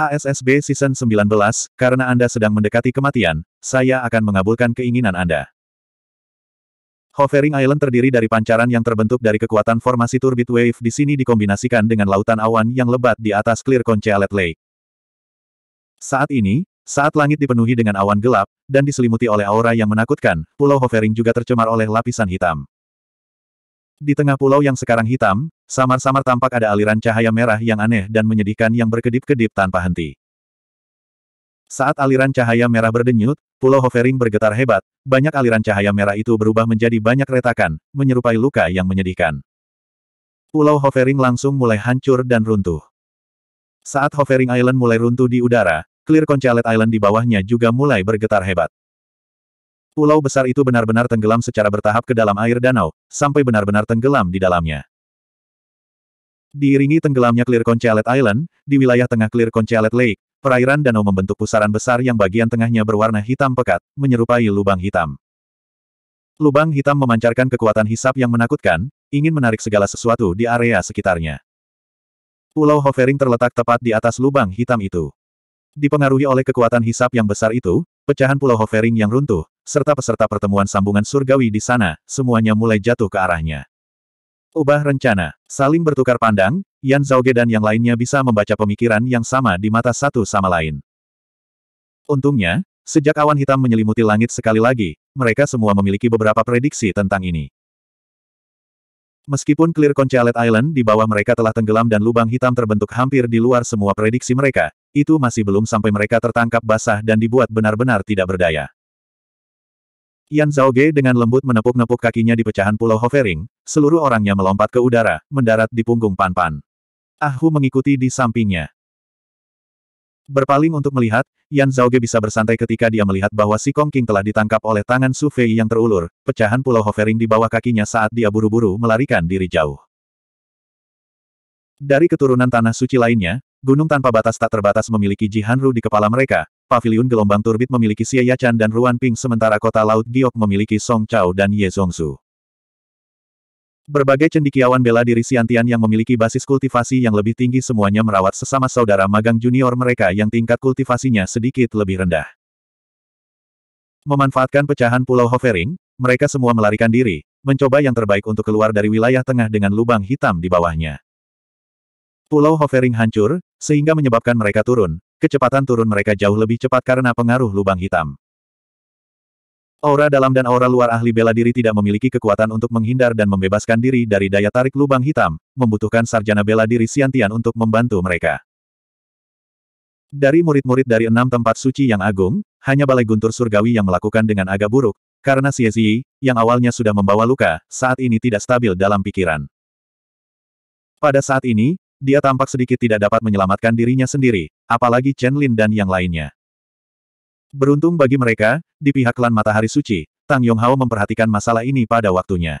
HSSB Season 19, karena Anda sedang mendekati kematian, saya akan mengabulkan keinginan Anda. Hovering Island terdiri dari pancaran yang terbentuk dari kekuatan formasi Turbid Wave di sini dikombinasikan dengan lautan awan yang lebat di atas Clear Conchalet Lake. Saat ini, saat langit dipenuhi dengan awan gelap, dan diselimuti oleh aura yang menakutkan, pulau Hovering juga tercemar oleh lapisan hitam. Di tengah pulau yang sekarang hitam, samar-samar tampak ada aliran cahaya merah yang aneh dan menyedihkan yang berkedip-kedip tanpa henti. Saat aliran cahaya merah berdenyut, pulau Hovering bergetar hebat, banyak aliran cahaya merah itu berubah menjadi banyak retakan, menyerupai luka yang menyedihkan. Pulau Hovering langsung mulai hancur dan runtuh. Saat Hovering Island mulai runtuh di udara, Clear Conchalet Island di bawahnya juga mulai bergetar hebat. Pulau besar itu benar-benar tenggelam secara bertahap ke dalam air danau, sampai benar-benar tenggelam di dalamnya. Diiringi tenggelamnya Clear Conchalet Island, di wilayah tengah Clear Conchalet Lake, perairan danau membentuk pusaran besar yang bagian tengahnya berwarna hitam pekat, menyerupai lubang hitam. Lubang hitam memancarkan kekuatan hisap yang menakutkan, ingin menarik segala sesuatu di area sekitarnya. Pulau Hovering terletak tepat di atas lubang hitam itu. Dipengaruhi oleh kekuatan hisap yang besar itu, pecahan Pulau Hovering yang runtuh, serta peserta pertemuan sambungan surgawi di sana, semuanya mulai jatuh ke arahnya. Ubah rencana, saling bertukar pandang, Yan Zhaoge dan yang lainnya bisa membaca pemikiran yang sama di mata satu sama lain. Untungnya, sejak awan hitam menyelimuti langit sekali lagi, mereka semua memiliki beberapa prediksi tentang ini. Meskipun clear Conchalet Island di bawah mereka telah tenggelam dan lubang hitam terbentuk hampir di luar semua prediksi mereka, itu masih belum sampai mereka tertangkap basah dan dibuat benar-benar tidak berdaya. Yan Zhao Ge dengan lembut menepuk-nepuk kakinya di pecahan pulau hovering, seluruh orangnya melompat ke udara, mendarat di punggung Pan-Pan. Ah Hu mengikuti di sampingnya. Berpaling untuk melihat, Yan Zhao Ge bisa bersantai ketika dia melihat bahwa si Kong King telah ditangkap oleh tangan Su Fei yang terulur, pecahan pulau hovering di bawah kakinya saat dia buru-buru melarikan diri jauh. Dari keturunan tanah suci lainnya, gunung tanpa batas tak terbatas memiliki Jihanru di kepala mereka, Paviliun Gelombang Turbit memiliki Xie Yachan dan Ruan Ping sementara kota Laut Giok memiliki Song Chao dan Ye Zongsu. Berbagai cendikiawan bela diri Siantian yang memiliki basis kultivasi yang lebih tinggi semuanya merawat sesama saudara magang junior mereka yang tingkat kultivasinya sedikit lebih rendah. Memanfaatkan pecahan Pulau Hovering, mereka semua melarikan diri, mencoba yang terbaik untuk keluar dari wilayah tengah dengan lubang hitam di bawahnya. Pulau Hovering hancur, sehingga menyebabkan mereka turun. Kecepatan turun mereka jauh lebih cepat karena pengaruh lubang hitam. Aura dalam dan aura luar ahli bela diri tidak memiliki kekuatan untuk menghindar dan membebaskan diri dari daya tarik lubang hitam, membutuhkan sarjana bela diri Siantian untuk membantu mereka. Dari murid-murid dari enam tempat suci yang agung, hanya Balai Guntur Surgawi yang melakukan dengan agak buruk, karena Xie yang awalnya sudah membawa luka, saat ini tidak stabil dalam pikiran. Pada saat ini, dia tampak sedikit tidak dapat menyelamatkan dirinya sendiri, apalagi Chen Lin dan yang lainnya. Beruntung bagi mereka, di pihak klan Matahari Suci, Tang Yonghao memperhatikan masalah ini pada waktunya.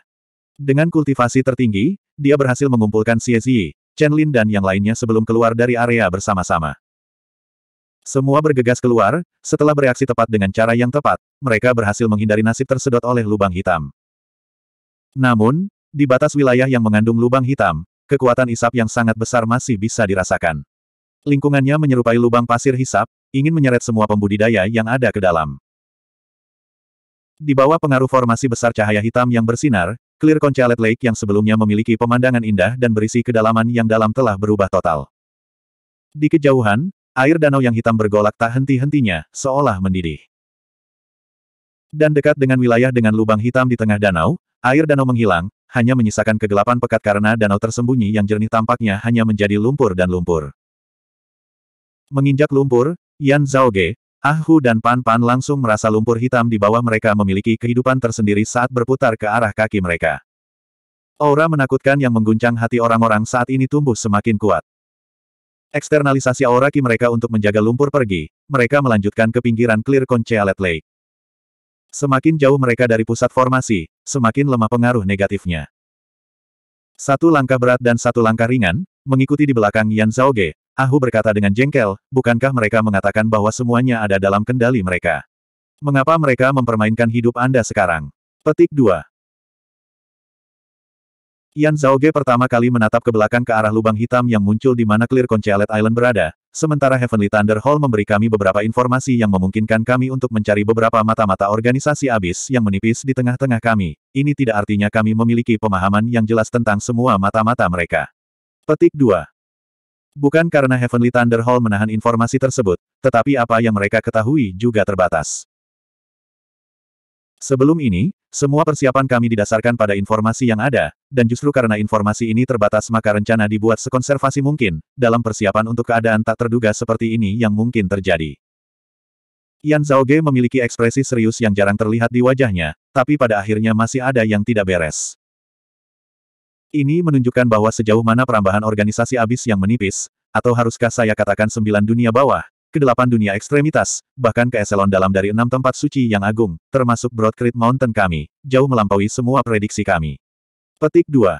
Dengan kultivasi tertinggi, dia berhasil mengumpulkan Xie Ziyi, Chen Lin dan yang lainnya sebelum keluar dari area bersama-sama. Semua bergegas keluar, setelah bereaksi tepat dengan cara yang tepat, mereka berhasil menghindari nasib tersedot oleh lubang hitam. Namun, di batas wilayah yang mengandung lubang hitam, kekuatan isap yang sangat besar masih bisa dirasakan. Lingkungannya menyerupai lubang pasir hisap, ingin menyeret semua pembudidaya yang ada ke dalam. Di bawah pengaruh formasi besar cahaya hitam yang bersinar, Clear Conchalet Lake yang sebelumnya memiliki pemandangan indah dan berisi kedalaman yang dalam telah berubah total. Di kejauhan, air danau yang hitam bergolak tak henti-hentinya, seolah mendidih. Dan dekat dengan wilayah dengan lubang hitam di tengah danau, Air danau menghilang, hanya menyisakan kegelapan pekat karena danau tersembunyi yang jernih tampaknya hanya menjadi lumpur dan lumpur. Menginjak lumpur, Yan Zhao Ge, Ah Hu dan Pan Pan langsung merasa lumpur hitam di bawah mereka memiliki kehidupan tersendiri saat berputar ke arah kaki mereka. Aura menakutkan yang mengguncang hati orang-orang saat ini tumbuh semakin kuat. Eksternalisasi aura ki mereka untuk menjaga lumpur pergi, mereka melanjutkan ke pinggiran Clear Conchialet Lake. Semakin jauh mereka dari pusat formasi, semakin lemah pengaruh negatifnya. Satu langkah berat dan satu langkah ringan, mengikuti di belakang Yan Zhaoge, Ahu berkata dengan jengkel, bukankah mereka mengatakan bahwa semuanya ada dalam kendali mereka? Mengapa mereka mempermainkan hidup Anda sekarang? Petik 2. Yan Zhaoge pertama kali menatap ke belakang ke arah lubang hitam yang muncul di mana Clear Conchalet Island berada, Sementara Heavenly Thunder Hall memberi kami beberapa informasi yang memungkinkan kami untuk mencari beberapa mata-mata organisasi abis yang menipis di tengah-tengah kami. Ini tidak artinya kami memiliki pemahaman yang jelas tentang semua mata-mata mereka. Petik 2. Bukan karena Heavenly Thunder Hall menahan informasi tersebut, tetapi apa yang mereka ketahui juga terbatas. Sebelum ini, semua persiapan kami didasarkan pada informasi yang ada, dan justru karena informasi ini terbatas maka rencana dibuat sekonservasi mungkin, dalam persiapan untuk keadaan tak terduga seperti ini yang mungkin terjadi. Yan Zhao Ge memiliki ekspresi serius yang jarang terlihat di wajahnya, tapi pada akhirnya masih ada yang tidak beres. Ini menunjukkan bahwa sejauh mana perambahan organisasi abis yang menipis, atau haruskah saya katakan sembilan dunia bawah, kedelapan dunia ekstremitas, bahkan ke eselon dalam dari enam tempat suci yang agung, termasuk Broad Mountain kami, jauh melampaui semua prediksi kami. Petik 2.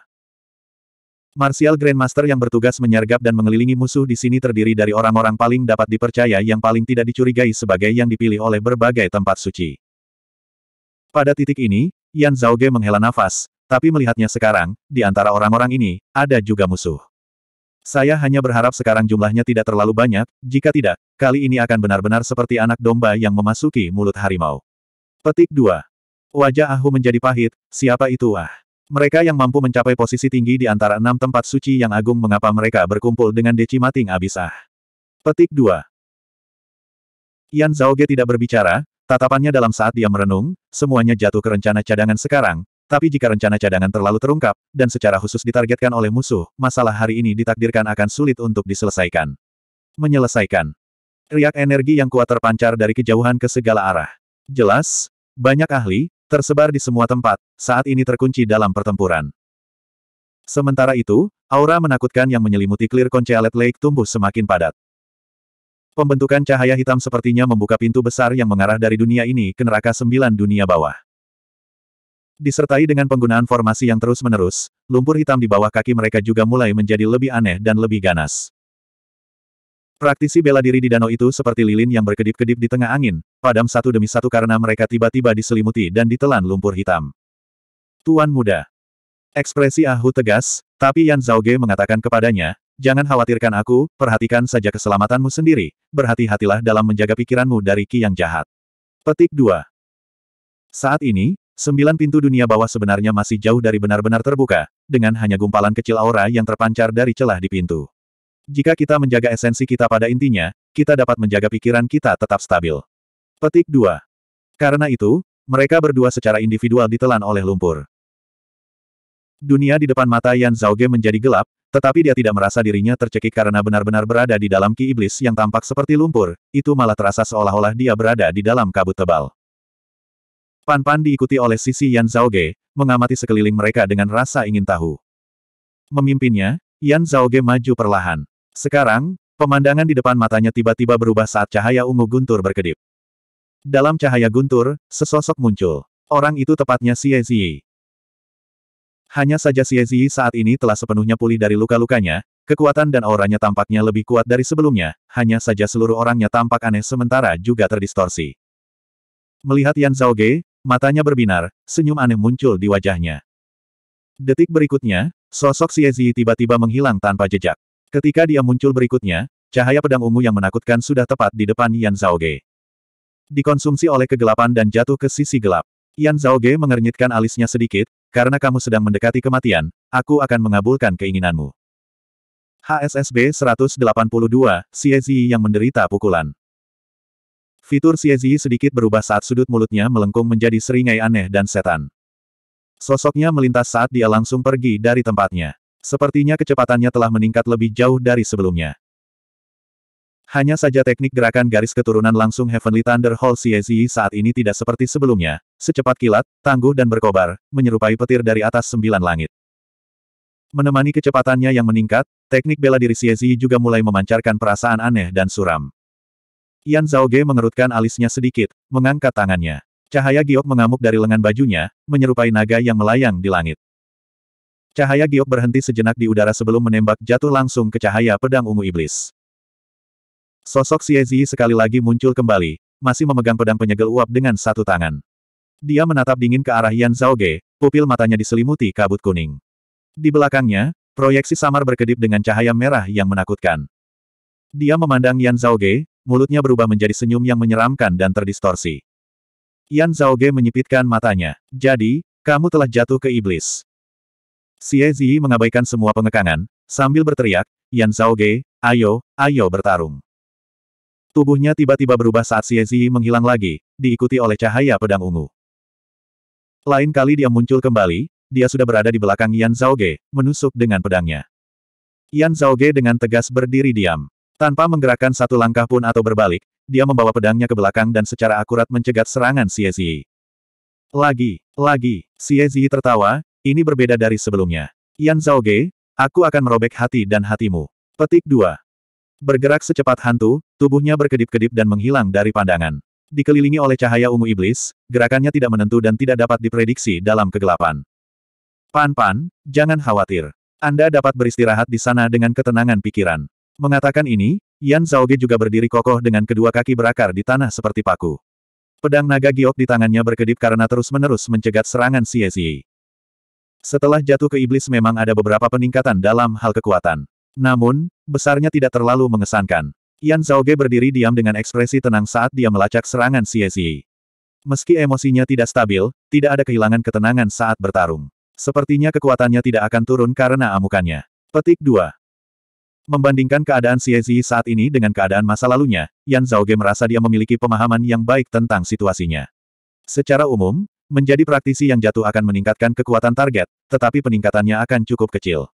Martial Grandmaster yang bertugas menyergap dan mengelilingi musuh di sini terdiri dari orang-orang paling dapat dipercaya yang paling tidak dicurigai sebagai yang dipilih oleh berbagai tempat suci. Pada titik ini, Yan Zhao Ge menghela nafas, tapi melihatnya sekarang, di antara orang-orang ini, ada juga musuh. Saya hanya berharap sekarang jumlahnya tidak terlalu banyak, jika tidak, kali ini akan benar-benar seperti anak domba yang memasuki mulut harimau. Petik 2. Wajah Ahu menjadi pahit, siapa itu ah? Mereka yang mampu mencapai posisi tinggi di antara enam tempat suci yang agung mengapa mereka berkumpul dengan decimating abis ah? Petik 2. Yan Zhaoge tidak berbicara, tatapannya dalam saat dia merenung, semuanya jatuh ke rencana cadangan sekarang, tapi jika rencana cadangan terlalu terungkap, dan secara khusus ditargetkan oleh musuh, masalah hari ini ditakdirkan akan sulit untuk diselesaikan. Menyelesaikan. Riak energi yang kuat terpancar dari kejauhan ke segala arah. Jelas, banyak ahli, tersebar di semua tempat, saat ini terkunci dalam pertempuran. Sementara itu, aura menakutkan yang menyelimuti Clear Concealet Lake tumbuh semakin padat. Pembentukan cahaya hitam sepertinya membuka pintu besar yang mengarah dari dunia ini ke neraka sembilan dunia bawah. Disertai dengan penggunaan formasi yang terus-menerus, lumpur hitam di bawah kaki mereka juga mulai menjadi lebih aneh dan lebih ganas. Praktisi bela diri di danau itu seperti lilin yang berkedip-kedip di tengah angin, padam satu demi satu karena mereka tiba-tiba diselimuti dan ditelan lumpur hitam. Tuan muda. Ekspresi Ahu tegas, tapi Yan Ge mengatakan kepadanya, Jangan khawatirkan aku, perhatikan saja keselamatanmu sendiri, berhati-hatilah dalam menjaga pikiranmu dari ki yang jahat. Petik 2. Saat ini, Sembilan pintu dunia bawah sebenarnya masih jauh dari benar-benar terbuka, dengan hanya gumpalan kecil aura yang terpancar dari celah di pintu. Jika kita menjaga esensi kita pada intinya, kita dapat menjaga pikiran kita tetap stabil. Petik 2. Karena itu, mereka berdua secara individual ditelan oleh lumpur. Dunia di depan mata Yan Zhaoge menjadi gelap, tetapi dia tidak merasa dirinya tercekik karena benar-benar berada di dalam ki iblis yang tampak seperti lumpur, itu malah terasa seolah-olah dia berada di dalam kabut tebal. Pan Pan diikuti oleh sisi Yan Ge mengamati sekeliling mereka dengan rasa ingin tahu. Memimpinnya, Yan Ge maju perlahan. Sekarang, pemandangan di depan matanya tiba-tiba berubah saat cahaya ungu guntur berkedip. Dalam cahaya guntur, sesosok muncul. Orang itu tepatnya Xie Ziyi. Hanya saja Xie Ziyi saat ini telah sepenuhnya pulih dari luka-lukanya, kekuatan dan auranya tampaknya lebih kuat dari sebelumnya, hanya saja seluruh orangnya tampak aneh sementara juga terdistorsi. Melihat Yan Ge. Matanya berbinar, senyum aneh muncul di wajahnya. Detik berikutnya, sosok Xie tiba-tiba menghilang tanpa jejak. Ketika dia muncul berikutnya, cahaya pedang ungu yang menakutkan sudah tepat di depan Yan Ge. Dikonsumsi oleh kegelapan dan jatuh ke sisi gelap. Yan Ge mengernyitkan alisnya sedikit, karena kamu sedang mendekati kematian, aku akan mengabulkan keinginanmu. HSSB 182, Xie yang menderita pukulan. Fitur Xieji sedikit berubah saat sudut mulutnya melengkung menjadi seringai aneh dan setan. Sosoknya melintas saat dia langsung pergi dari tempatnya. Sepertinya kecepatannya telah meningkat lebih jauh dari sebelumnya. Hanya saja teknik gerakan garis keturunan langsung Heavenly Thunder Hall CSI saat ini tidak seperti sebelumnya, secepat kilat, tangguh dan berkobar, menyerupai petir dari atas sembilan langit. Menemani kecepatannya yang meningkat, teknik bela diri CSI juga mulai memancarkan perasaan aneh dan suram. Yan Zhao Zhaoge mengerutkan alisnya sedikit, mengangkat tangannya. Cahaya giok mengamuk dari lengan bajunya, menyerupai naga yang melayang di langit. Cahaya giok berhenti sejenak di udara sebelum menembak jatuh langsung ke cahaya pedang ungu iblis. Sosok Xie Xieji sekali lagi muncul kembali, masih memegang pedang penyegel uap dengan satu tangan. Dia menatap dingin ke arah Yan Zhao Zhaoge, pupil matanya diselimuti kabut kuning. Di belakangnya, proyeksi samar berkedip dengan cahaya merah yang menakutkan. Dia memandang Yan Zhao Zhaoge, mulutnya berubah menjadi senyum yang menyeramkan dan terdistorsi. Yan Zhao Ge menyipitkan matanya. Jadi, kamu telah jatuh ke iblis. Xie Ziyi mengabaikan semua pengekangan, sambil berteriak, Yan Zhao Ge, ayo, ayo bertarung. Tubuhnya tiba-tiba berubah saat Xie Ziyi menghilang lagi, diikuti oleh cahaya pedang ungu. Lain kali dia muncul kembali, dia sudah berada di belakang Yan Zhao Ge, menusuk dengan pedangnya. Yan Zhao Ge dengan tegas berdiri diam. Tanpa menggerakkan satu langkah pun atau berbalik, dia membawa pedangnya ke belakang dan secara akurat mencegat serangan Xie Ziyi. Lagi, lagi, Xie Ziyi tertawa, ini berbeda dari sebelumnya. Yan Zhaoge, aku akan merobek hati dan hatimu. Petik 2. Bergerak secepat hantu, tubuhnya berkedip-kedip dan menghilang dari pandangan. Dikelilingi oleh cahaya ungu iblis, gerakannya tidak menentu dan tidak dapat diprediksi dalam kegelapan. Pan-pan, jangan khawatir. Anda dapat beristirahat di sana dengan ketenangan pikiran. Mengatakan ini, Yan Zhaoge juga berdiri kokoh dengan kedua kaki berakar di tanah seperti paku. Pedang naga giok di tangannya berkedip karena terus-menerus mencegat serangan Xie Xie. Setelah jatuh ke iblis memang ada beberapa peningkatan dalam hal kekuatan. Namun, besarnya tidak terlalu mengesankan. Yan Zhaoge berdiri diam dengan ekspresi tenang saat dia melacak serangan Xie Xie. Meski emosinya tidak stabil, tidak ada kehilangan ketenangan saat bertarung. Sepertinya kekuatannya tidak akan turun karena amukannya. Petik 2. Membandingkan keadaan Xie saat ini dengan keadaan masa lalunya, Yan Zhaoge merasa dia memiliki pemahaman yang baik tentang situasinya. Secara umum, menjadi praktisi yang jatuh akan meningkatkan kekuatan target, tetapi peningkatannya akan cukup kecil.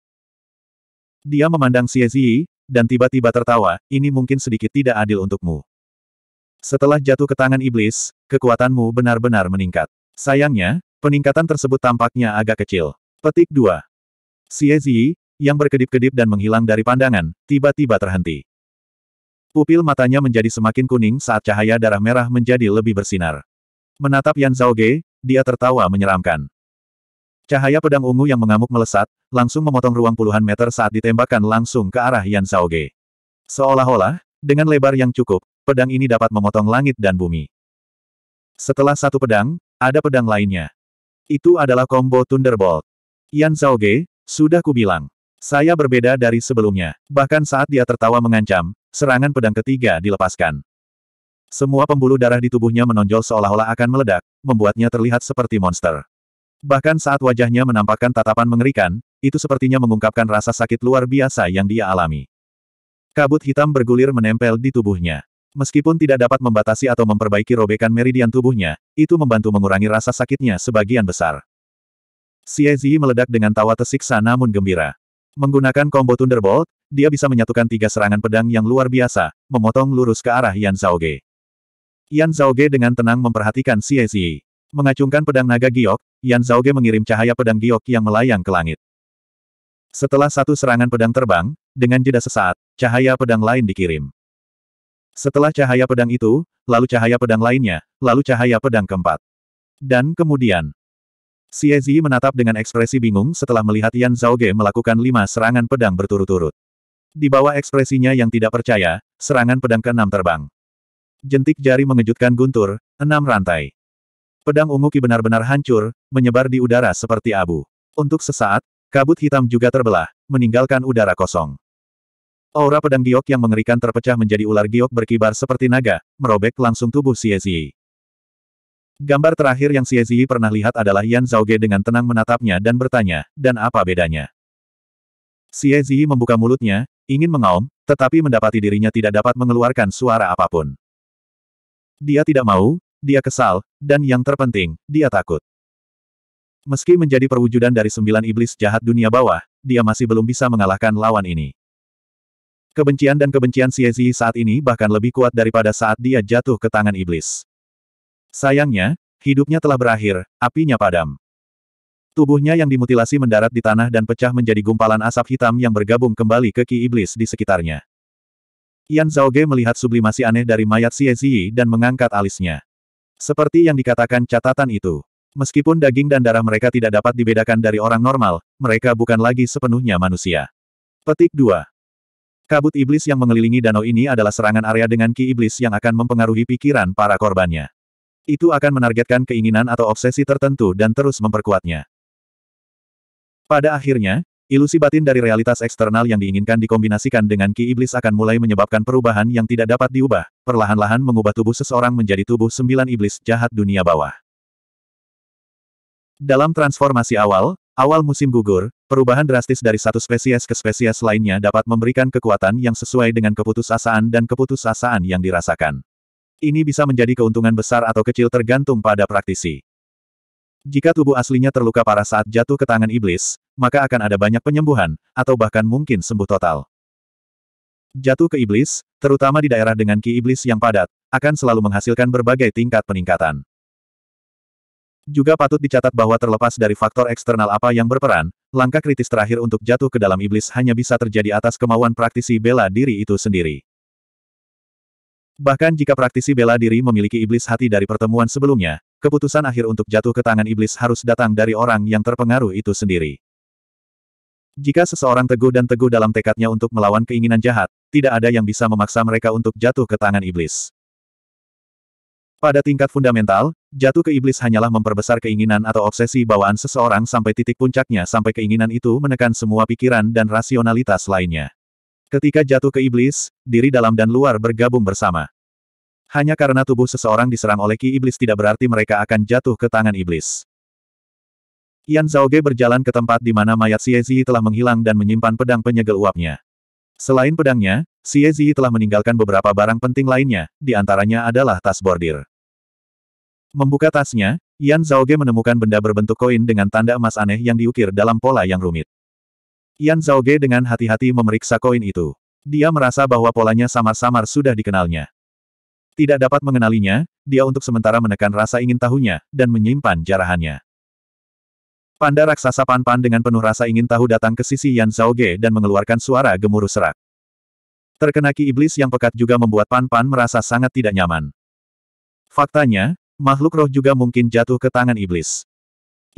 Dia memandang Xie dan tiba-tiba tertawa, ini mungkin sedikit tidak adil untukmu. Setelah jatuh ke tangan iblis, kekuatanmu benar-benar meningkat. Sayangnya, peningkatan tersebut tampaknya agak kecil. Petik 2. Xie yang berkedip-kedip dan menghilang dari pandangan, tiba-tiba terhenti. Pupil matanya menjadi semakin kuning saat cahaya darah merah menjadi lebih bersinar. Menatap Yan Zhao Ge, dia tertawa menyeramkan. Cahaya pedang ungu yang mengamuk melesat, langsung memotong ruang puluhan meter saat ditembakkan langsung ke arah Yan Zhao Ge. Seolah-olah, dengan lebar yang cukup, pedang ini dapat memotong langit dan bumi. Setelah satu pedang, ada pedang lainnya. Itu adalah combo Thunderbolt. Yan Zhao Ge, sudah kubilang. Saya berbeda dari sebelumnya. Bahkan saat dia tertawa mengancam, serangan pedang ketiga dilepaskan. Semua pembuluh darah di tubuhnya menonjol seolah-olah akan meledak, membuatnya terlihat seperti monster. Bahkan saat wajahnya menampakkan tatapan mengerikan, itu sepertinya mengungkapkan rasa sakit luar biasa yang dia alami. Kabut hitam bergulir menempel di tubuhnya. Meskipun tidak dapat membatasi atau memperbaiki robekan meridian tubuhnya, itu membantu mengurangi rasa sakitnya sebagian besar. Xie Zi meledak dengan tawa tersiksa namun gembira. Menggunakan combo Thunderbolt, dia bisa menyatukan tiga serangan pedang yang luar biasa, memotong lurus ke arah Yan Zhao Ge. Yan Zhao Ge dengan tenang memperhatikan Xie Ziyi. Mengacungkan pedang naga giok, Yan Zhao Ge mengirim cahaya pedang giok yang melayang ke langit. Setelah satu serangan pedang terbang, dengan jeda sesaat, cahaya pedang lain dikirim. Setelah cahaya pedang itu, lalu cahaya pedang lainnya, lalu cahaya pedang keempat. Dan kemudian, Xie Zi menatap dengan ekspresi bingung setelah melihat Yan Ge melakukan lima serangan pedang berturut-turut. Di bawah ekspresinya yang tidak percaya, serangan pedang keenam terbang. Jentik jari mengejutkan guntur, enam rantai. Pedang ungu ki benar-benar hancur, menyebar di udara seperti abu. Untuk sesaat, kabut hitam juga terbelah, meninggalkan udara kosong. Aura pedang giok yang mengerikan terpecah menjadi ular giok berkibar seperti naga, merobek langsung tubuh Xie Zi. Gambar terakhir yang Ziyi pernah lihat adalah Yan Zhaoge dengan tenang menatapnya dan bertanya, dan apa bedanya? Ziyi membuka mulutnya, ingin mengaum, tetapi mendapati dirinya tidak dapat mengeluarkan suara apapun. Dia tidak mau, dia kesal, dan yang terpenting, dia takut. Meski menjadi perwujudan dari sembilan iblis jahat dunia bawah, dia masih belum bisa mengalahkan lawan ini. Kebencian dan kebencian Ziyi saat ini bahkan lebih kuat daripada saat dia jatuh ke tangan iblis. Sayangnya, hidupnya telah berakhir, apinya padam. Tubuhnya yang dimutilasi mendarat di tanah dan pecah menjadi gumpalan asap hitam yang bergabung kembali ke Ki Iblis di sekitarnya. Yan Zhao Ge melihat sublimasi aneh dari mayat Xie Ziyi dan mengangkat alisnya. Seperti yang dikatakan catatan itu. Meskipun daging dan darah mereka tidak dapat dibedakan dari orang normal, mereka bukan lagi sepenuhnya manusia. Petik 2. Kabut iblis yang mengelilingi danau ini adalah serangan area dengan ki iblis yang akan mempengaruhi pikiran para korbannya. Itu akan menargetkan keinginan atau obsesi tertentu dan terus memperkuatnya. Pada akhirnya, ilusi batin dari realitas eksternal yang diinginkan dikombinasikan dengan ki iblis akan mulai menyebabkan perubahan yang tidak dapat diubah, perlahan-lahan mengubah tubuh seseorang menjadi tubuh sembilan iblis jahat dunia bawah. Dalam transformasi awal, awal musim gugur, perubahan drastis dari satu spesies ke spesies lainnya dapat memberikan kekuatan yang sesuai dengan keputusasaan dan keputusasaan yang dirasakan. Ini bisa menjadi keuntungan besar atau kecil tergantung pada praktisi. Jika tubuh aslinya terluka parah saat jatuh ke tangan iblis, maka akan ada banyak penyembuhan, atau bahkan mungkin sembuh total. Jatuh ke iblis, terutama di daerah dengan ki iblis yang padat, akan selalu menghasilkan berbagai tingkat peningkatan. Juga patut dicatat bahwa terlepas dari faktor eksternal apa yang berperan, langkah kritis terakhir untuk jatuh ke dalam iblis hanya bisa terjadi atas kemauan praktisi bela diri itu sendiri. Bahkan jika praktisi bela diri memiliki iblis hati dari pertemuan sebelumnya, keputusan akhir untuk jatuh ke tangan iblis harus datang dari orang yang terpengaruh itu sendiri. Jika seseorang teguh dan teguh dalam tekadnya untuk melawan keinginan jahat, tidak ada yang bisa memaksa mereka untuk jatuh ke tangan iblis. Pada tingkat fundamental, jatuh ke iblis hanyalah memperbesar keinginan atau obsesi bawaan seseorang sampai titik puncaknya sampai keinginan itu menekan semua pikiran dan rasionalitas lainnya. Ketika jatuh ke iblis, diri dalam dan luar bergabung bersama. Hanya karena tubuh seseorang diserang oleh ki iblis tidak berarti mereka akan jatuh ke tangan iblis. Yan Zhaoge berjalan ke tempat di mana mayat Xie telah menghilang dan menyimpan pedang penyegel uapnya. Selain pedangnya, Xie telah meninggalkan beberapa barang penting lainnya, di antaranya adalah tas bordir. Membuka tasnya, Yan Zhaoge menemukan benda berbentuk koin dengan tanda emas aneh yang diukir dalam pola yang rumit. Yan Zhao Ge dengan hati-hati memeriksa koin itu. Dia merasa bahwa polanya samar-samar sudah dikenalnya. Tidak dapat mengenalinya, dia untuk sementara menekan rasa ingin tahunya, dan menyimpan jarahannya. Panda raksasa Pan-Pan dengan penuh rasa ingin tahu datang ke sisi Yan Zhao Ge dan mengeluarkan suara gemuruh serak. Terkena ki iblis yang pekat juga membuat Pan-Pan merasa sangat tidak nyaman. Faktanya, makhluk roh juga mungkin jatuh ke tangan iblis.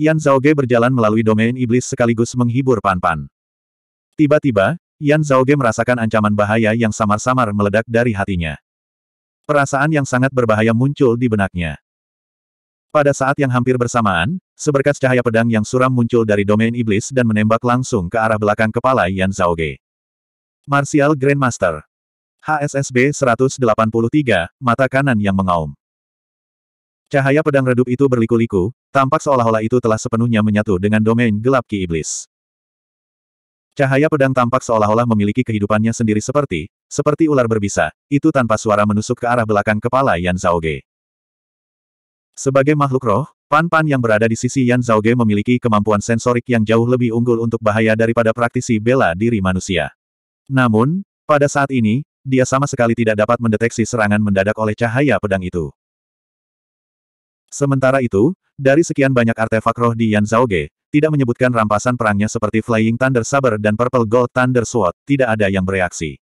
Yan Zhao Ge berjalan melalui domain iblis sekaligus menghibur Pan-Pan. Tiba-tiba, Yan Zhao Ge merasakan ancaman bahaya yang samar-samar meledak dari hatinya. Perasaan yang sangat berbahaya muncul di benaknya. Pada saat yang hampir bersamaan, seberkas cahaya pedang yang suram muncul dari domain iblis dan menembak langsung ke arah belakang kepala Yan Zhao Ge. Martial Grandmaster. HSSB 183, mata kanan yang mengaum. Cahaya pedang redup itu berliku-liku, tampak seolah-olah itu telah sepenuhnya menyatu dengan domain gelap Ki Iblis. Cahaya pedang tampak seolah-olah memiliki kehidupannya sendiri seperti, seperti ular berbisa, itu tanpa suara menusuk ke arah belakang kepala Yan Ge. Sebagai makhluk roh, Pan-Pan yang berada di sisi Yan Ge memiliki kemampuan sensorik yang jauh lebih unggul untuk bahaya daripada praktisi bela diri manusia. Namun, pada saat ini, dia sama sekali tidak dapat mendeteksi serangan mendadak oleh cahaya pedang itu. Sementara itu, dari sekian banyak artefak roh di Yan Ge. Tidak menyebutkan rampasan perangnya seperti Flying Thunder Saber dan Purple Gold Thunder Sword, tidak ada yang bereaksi.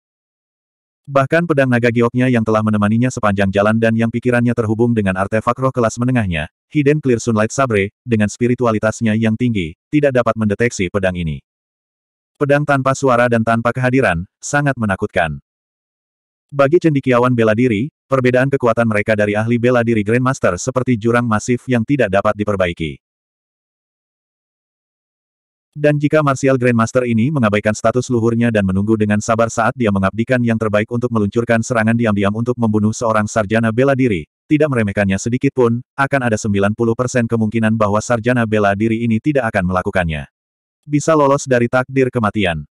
Bahkan pedang naga gioknya yang telah menemaninya sepanjang jalan dan yang pikirannya terhubung dengan artefak roh kelas menengahnya, Hidden Clear Sunlight Sabre, dengan spiritualitasnya yang tinggi, tidak dapat mendeteksi pedang ini. Pedang tanpa suara dan tanpa kehadiran, sangat menakutkan. Bagi cendikiawan bela diri, perbedaan kekuatan mereka dari ahli bela diri Grandmaster seperti jurang masif yang tidak dapat diperbaiki. Dan jika Martial Grandmaster ini mengabaikan status luhurnya dan menunggu dengan sabar saat dia mengabdikan yang terbaik untuk meluncurkan serangan diam-diam untuk membunuh seorang sarjana bela diri, tidak meremehkannya sedikit pun, akan ada 90% kemungkinan bahwa sarjana bela diri ini tidak akan melakukannya. Bisa lolos dari takdir kematian.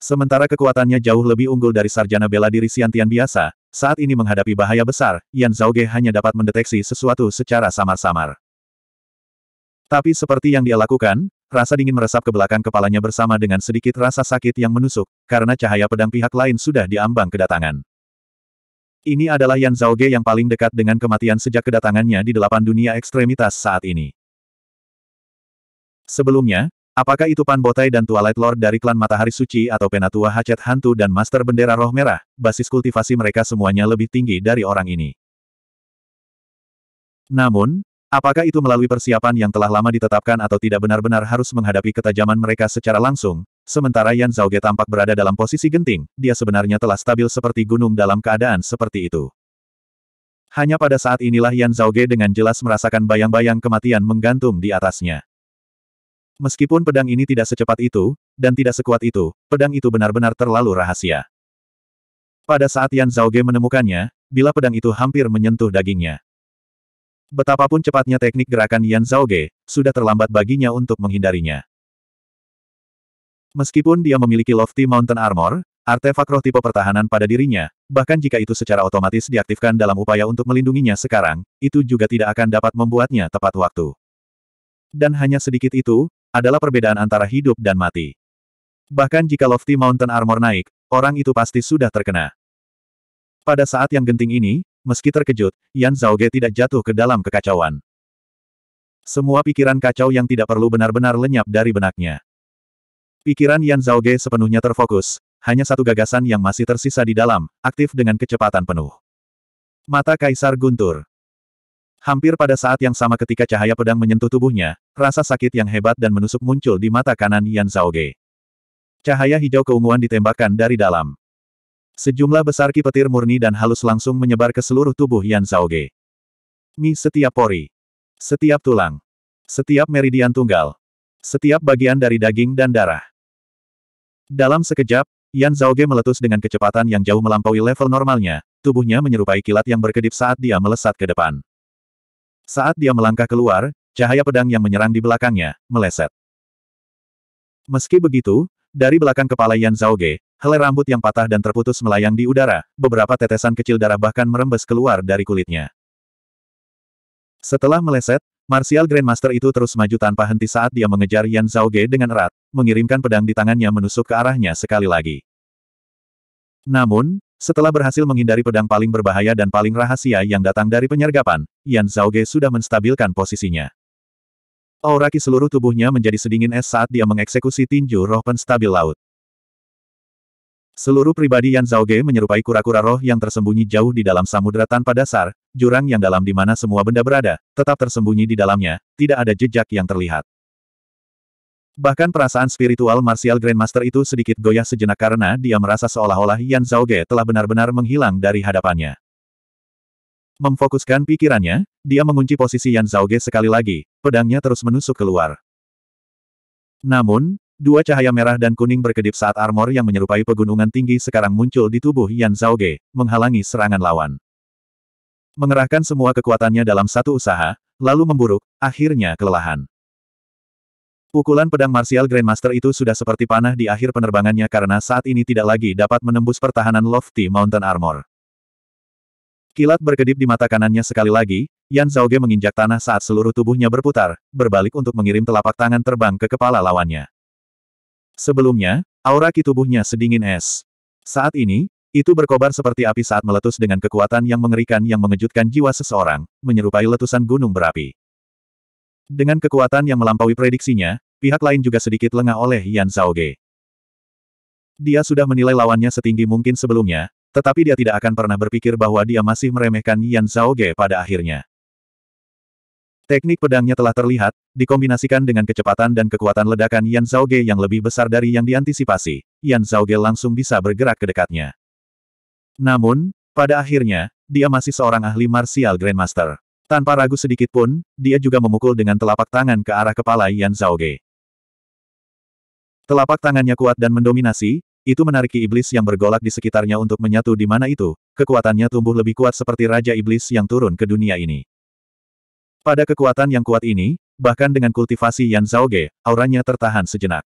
Sementara kekuatannya jauh lebih unggul dari sarjana bela diri Siantian biasa, saat ini menghadapi bahaya besar, Yan Zhaoge hanya dapat mendeteksi sesuatu secara samar-samar. Tapi seperti yang dia lakukan, Rasa dingin meresap ke belakang kepalanya bersama dengan sedikit rasa sakit yang menusuk, karena cahaya pedang pihak lain sudah diambang kedatangan. Ini adalah Yan Zhao Ge yang paling dekat dengan kematian sejak kedatangannya di delapan dunia ekstremitas saat ini. Sebelumnya, apakah itu Pan Botai dan Twilight Lord dari klan Matahari Suci atau Penatua Hacet Hantu dan Master Bendera Roh Merah, basis kultivasi mereka semuanya lebih tinggi dari orang ini. Namun, Apakah itu melalui persiapan yang telah lama ditetapkan atau tidak benar-benar harus menghadapi ketajaman mereka secara langsung, sementara Yan Ge tampak berada dalam posisi genting, dia sebenarnya telah stabil seperti gunung dalam keadaan seperti itu. Hanya pada saat inilah Yan Ge dengan jelas merasakan bayang-bayang kematian menggantung di atasnya. Meskipun pedang ini tidak secepat itu, dan tidak sekuat itu, pedang itu benar-benar terlalu rahasia. Pada saat Yan Ge menemukannya, bila pedang itu hampir menyentuh dagingnya. Betapapun cepatnya teknik gerakan Yan Zhao Ge, sudah terlambat baginya untuk menghindarinya. Meskipun dia memiliki lofty mountain armor, artefak roh tipe pertahanan pada dirinya, bahkan jika itu secara otomatis diaktifkan dalam upaya untuk melindunginya sekarang, itu juga tidak akan dapat membuatnya tepat waktu. Dan hanya sedikit itu, adalah perbedaan antara hidup dan mati. Bahkan jika lofty mountain armor naik, orang itu pasti sudah terkena. Pada saat yang genting ini, Meski terkejut, Yan Zhao Ge tidak jatuh ke dalam kekacauan. Semua pikiran kacau yang tidak perlu benar-benar lenyap dari benaknya. Pikiran Yan Zhao Ge sepenuhnya terfokus, hanya satu gagasan yang masih tersisa di dalam, aktif dengan kecepatan penuh. Mata Kaisar Guntur. Hampir pada saat yang sama ketika cahaya pedang menyentuh tubuhnya, rasa sakit yang hebat dan menusuk muncul di mata kanan Yan Zhao Ge. Cahaya hijau keunguan ditembakkan dari dalam. Sejumlah besar ki petir murni dan halus langsung menyebar ke seluruh tubuh Yan Ge. Mi setiap pori. Setiap tulang. Setiap meridian tunggal. Setiap bagian dari daging dan darah. Dalam sekejap, Yan Ge meletus dengan kecepatan yang jauh melampaui level normalnya, tubuhnya menyerupai kilat yang berkedip saat dia melesat ke depan. Saat dia melangkah keluar, cahaya pedang yang menyerang di belakangnya, meleset. Meski begitu, dari belakang kepala Yan Zhao Ge, helai rambut yang patah dan terputus melayang di udara, beberapa tetesan kecil darah bahkan merembes keluar dari kulitnya. Setelah meleset, Martial Grandmaster itu terus maju tanpa henti saat dia mengejar Yan Zhao Ge dengan erat, mengirimkan pedang di tangannya menusuk ke arahnya sekali lagi. Namun, setelah berhasil menghindari pedang paling berbahaya dan paling rahasia yang datang dari penyergapan, Yan Zhao Ge sudah menstabilkan posisinya. Auraki seluruh tubuhnya menjadi sedingin es saat dia mengeksekusi tinju roh penstabil laut. Seluruh pribadi Yan Zhao Ge menyerupai kura-kura roh yang tersembunyi jauh di dalam samudera tanpa dasar, jurang yang dalam di mana semua benda berada, tetap tersembunyi di dalamnya, tidak ada jejak yang terlihat. Bahkan perasaan spiritual martial grandmaster itu sedikit goyah sejenak karena dia merasa seolah-olah Yan Zhao Ge telah benar-benar menghilang dari hadapannya. Memfokuskan pikirannya, dia mengunci posisi Yan Zhao Ge sekali lagi, pedangnya terus menusuk keluar. Namun, dua cahaya merah dan kuning berkedip saat armor yang menyerupai pegunungan tinggi sekarang muncul di tubuh Yan Zhao Ge, menghalangi serangan lawan. Mengerahkan semua kekuatannya dalam satu usaha, lalu memburuk, akhirnya kelelahan. Pukulan pedang Martial Grandmaster itu sudah seperti panah di akhir penerbangannya karena saat ini tidak lagi dapat menembus pertahanan Lofty Mountain Armor. Kilat berkedip di mata kanannya sekali lagi, Yan Zhaoge menginjak tanah saat seluruh tubuhnya berputar, berbalik untuk mengirim telapak tangan terbang ke kepala lawannya. Sebelumnya, aura ki tubuhnya sedingin es. Saat ini, itu berkobar seperti api saat meletus dengan kekuatan yang mengerikan yang mengejutkan jiwa seseorang, menyerupai letusan gunung berapi. Dengan kekuatan yang melampaui prediksinya, pihak lain juga sedikit lengah oleh Yan Zhaoge. Dia sudah menilai lawannya setinggi mungkin sebelumnya, tetapi dia tidak akan pernah berpikir bahwa dia masih meremehkan Yan Zhaoge pada akhirnya. Teknik pedangnya telah terlihat, dikombinasikan dengan kecepatan dan kekuatan ledakan Yan Zhaoge yang lebih besar dari yang diantisipasi, Yan Zhaoge langsung bisa bergerak ke dekatnya. Namun, pada akhirnya, dia masih seorang ahli martial grandmaster. Tanpa ragu sedikit pun, dia juga memukul dengan telapak tangan ke arah kepala Yan Zhaoge. Telapak tangannya kuat dan mendominasi, itu menarik iblis yang bergolak di sekitarnya untuk menyatu di mana itu, kekuatannya tumbuh lebih kuat seperti Raja Iblis yang turun ke dunia ini. Pada kekuatan yang kuat ini, bahkan dengan kultivasi Yan Zhao Ge, auranya tertahan sejenak.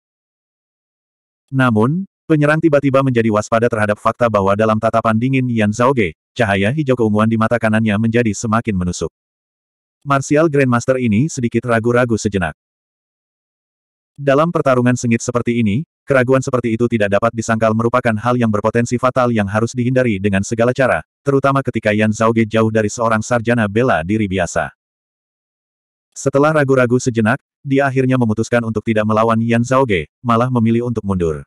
Namun, penyerang tiba-tiba menjadi waspada terhadap fakta bahwa dalam tatapan dingin Yan Zhao Ge, cahaya hijau keunguan di mata kanannya menjadi semakin menusuk. Martial Grandmaster ini sedikit ragu-ragu sejenak. Dalam pertarungan sengit seperti ini, Keraguan seperti itu tidak dapat disangkal merupakan hal yang berpotensi fatal yang harus dihindari dengan segala cara, terutama ketika Yan Zhaoge jauh dari seorang sarjana bela diri biasa. Setelah ragu-ragu sejenak, dia akhirnya memutuskan untuk tidak melawan Yan Zhaoge, malah memilih untuk mundur.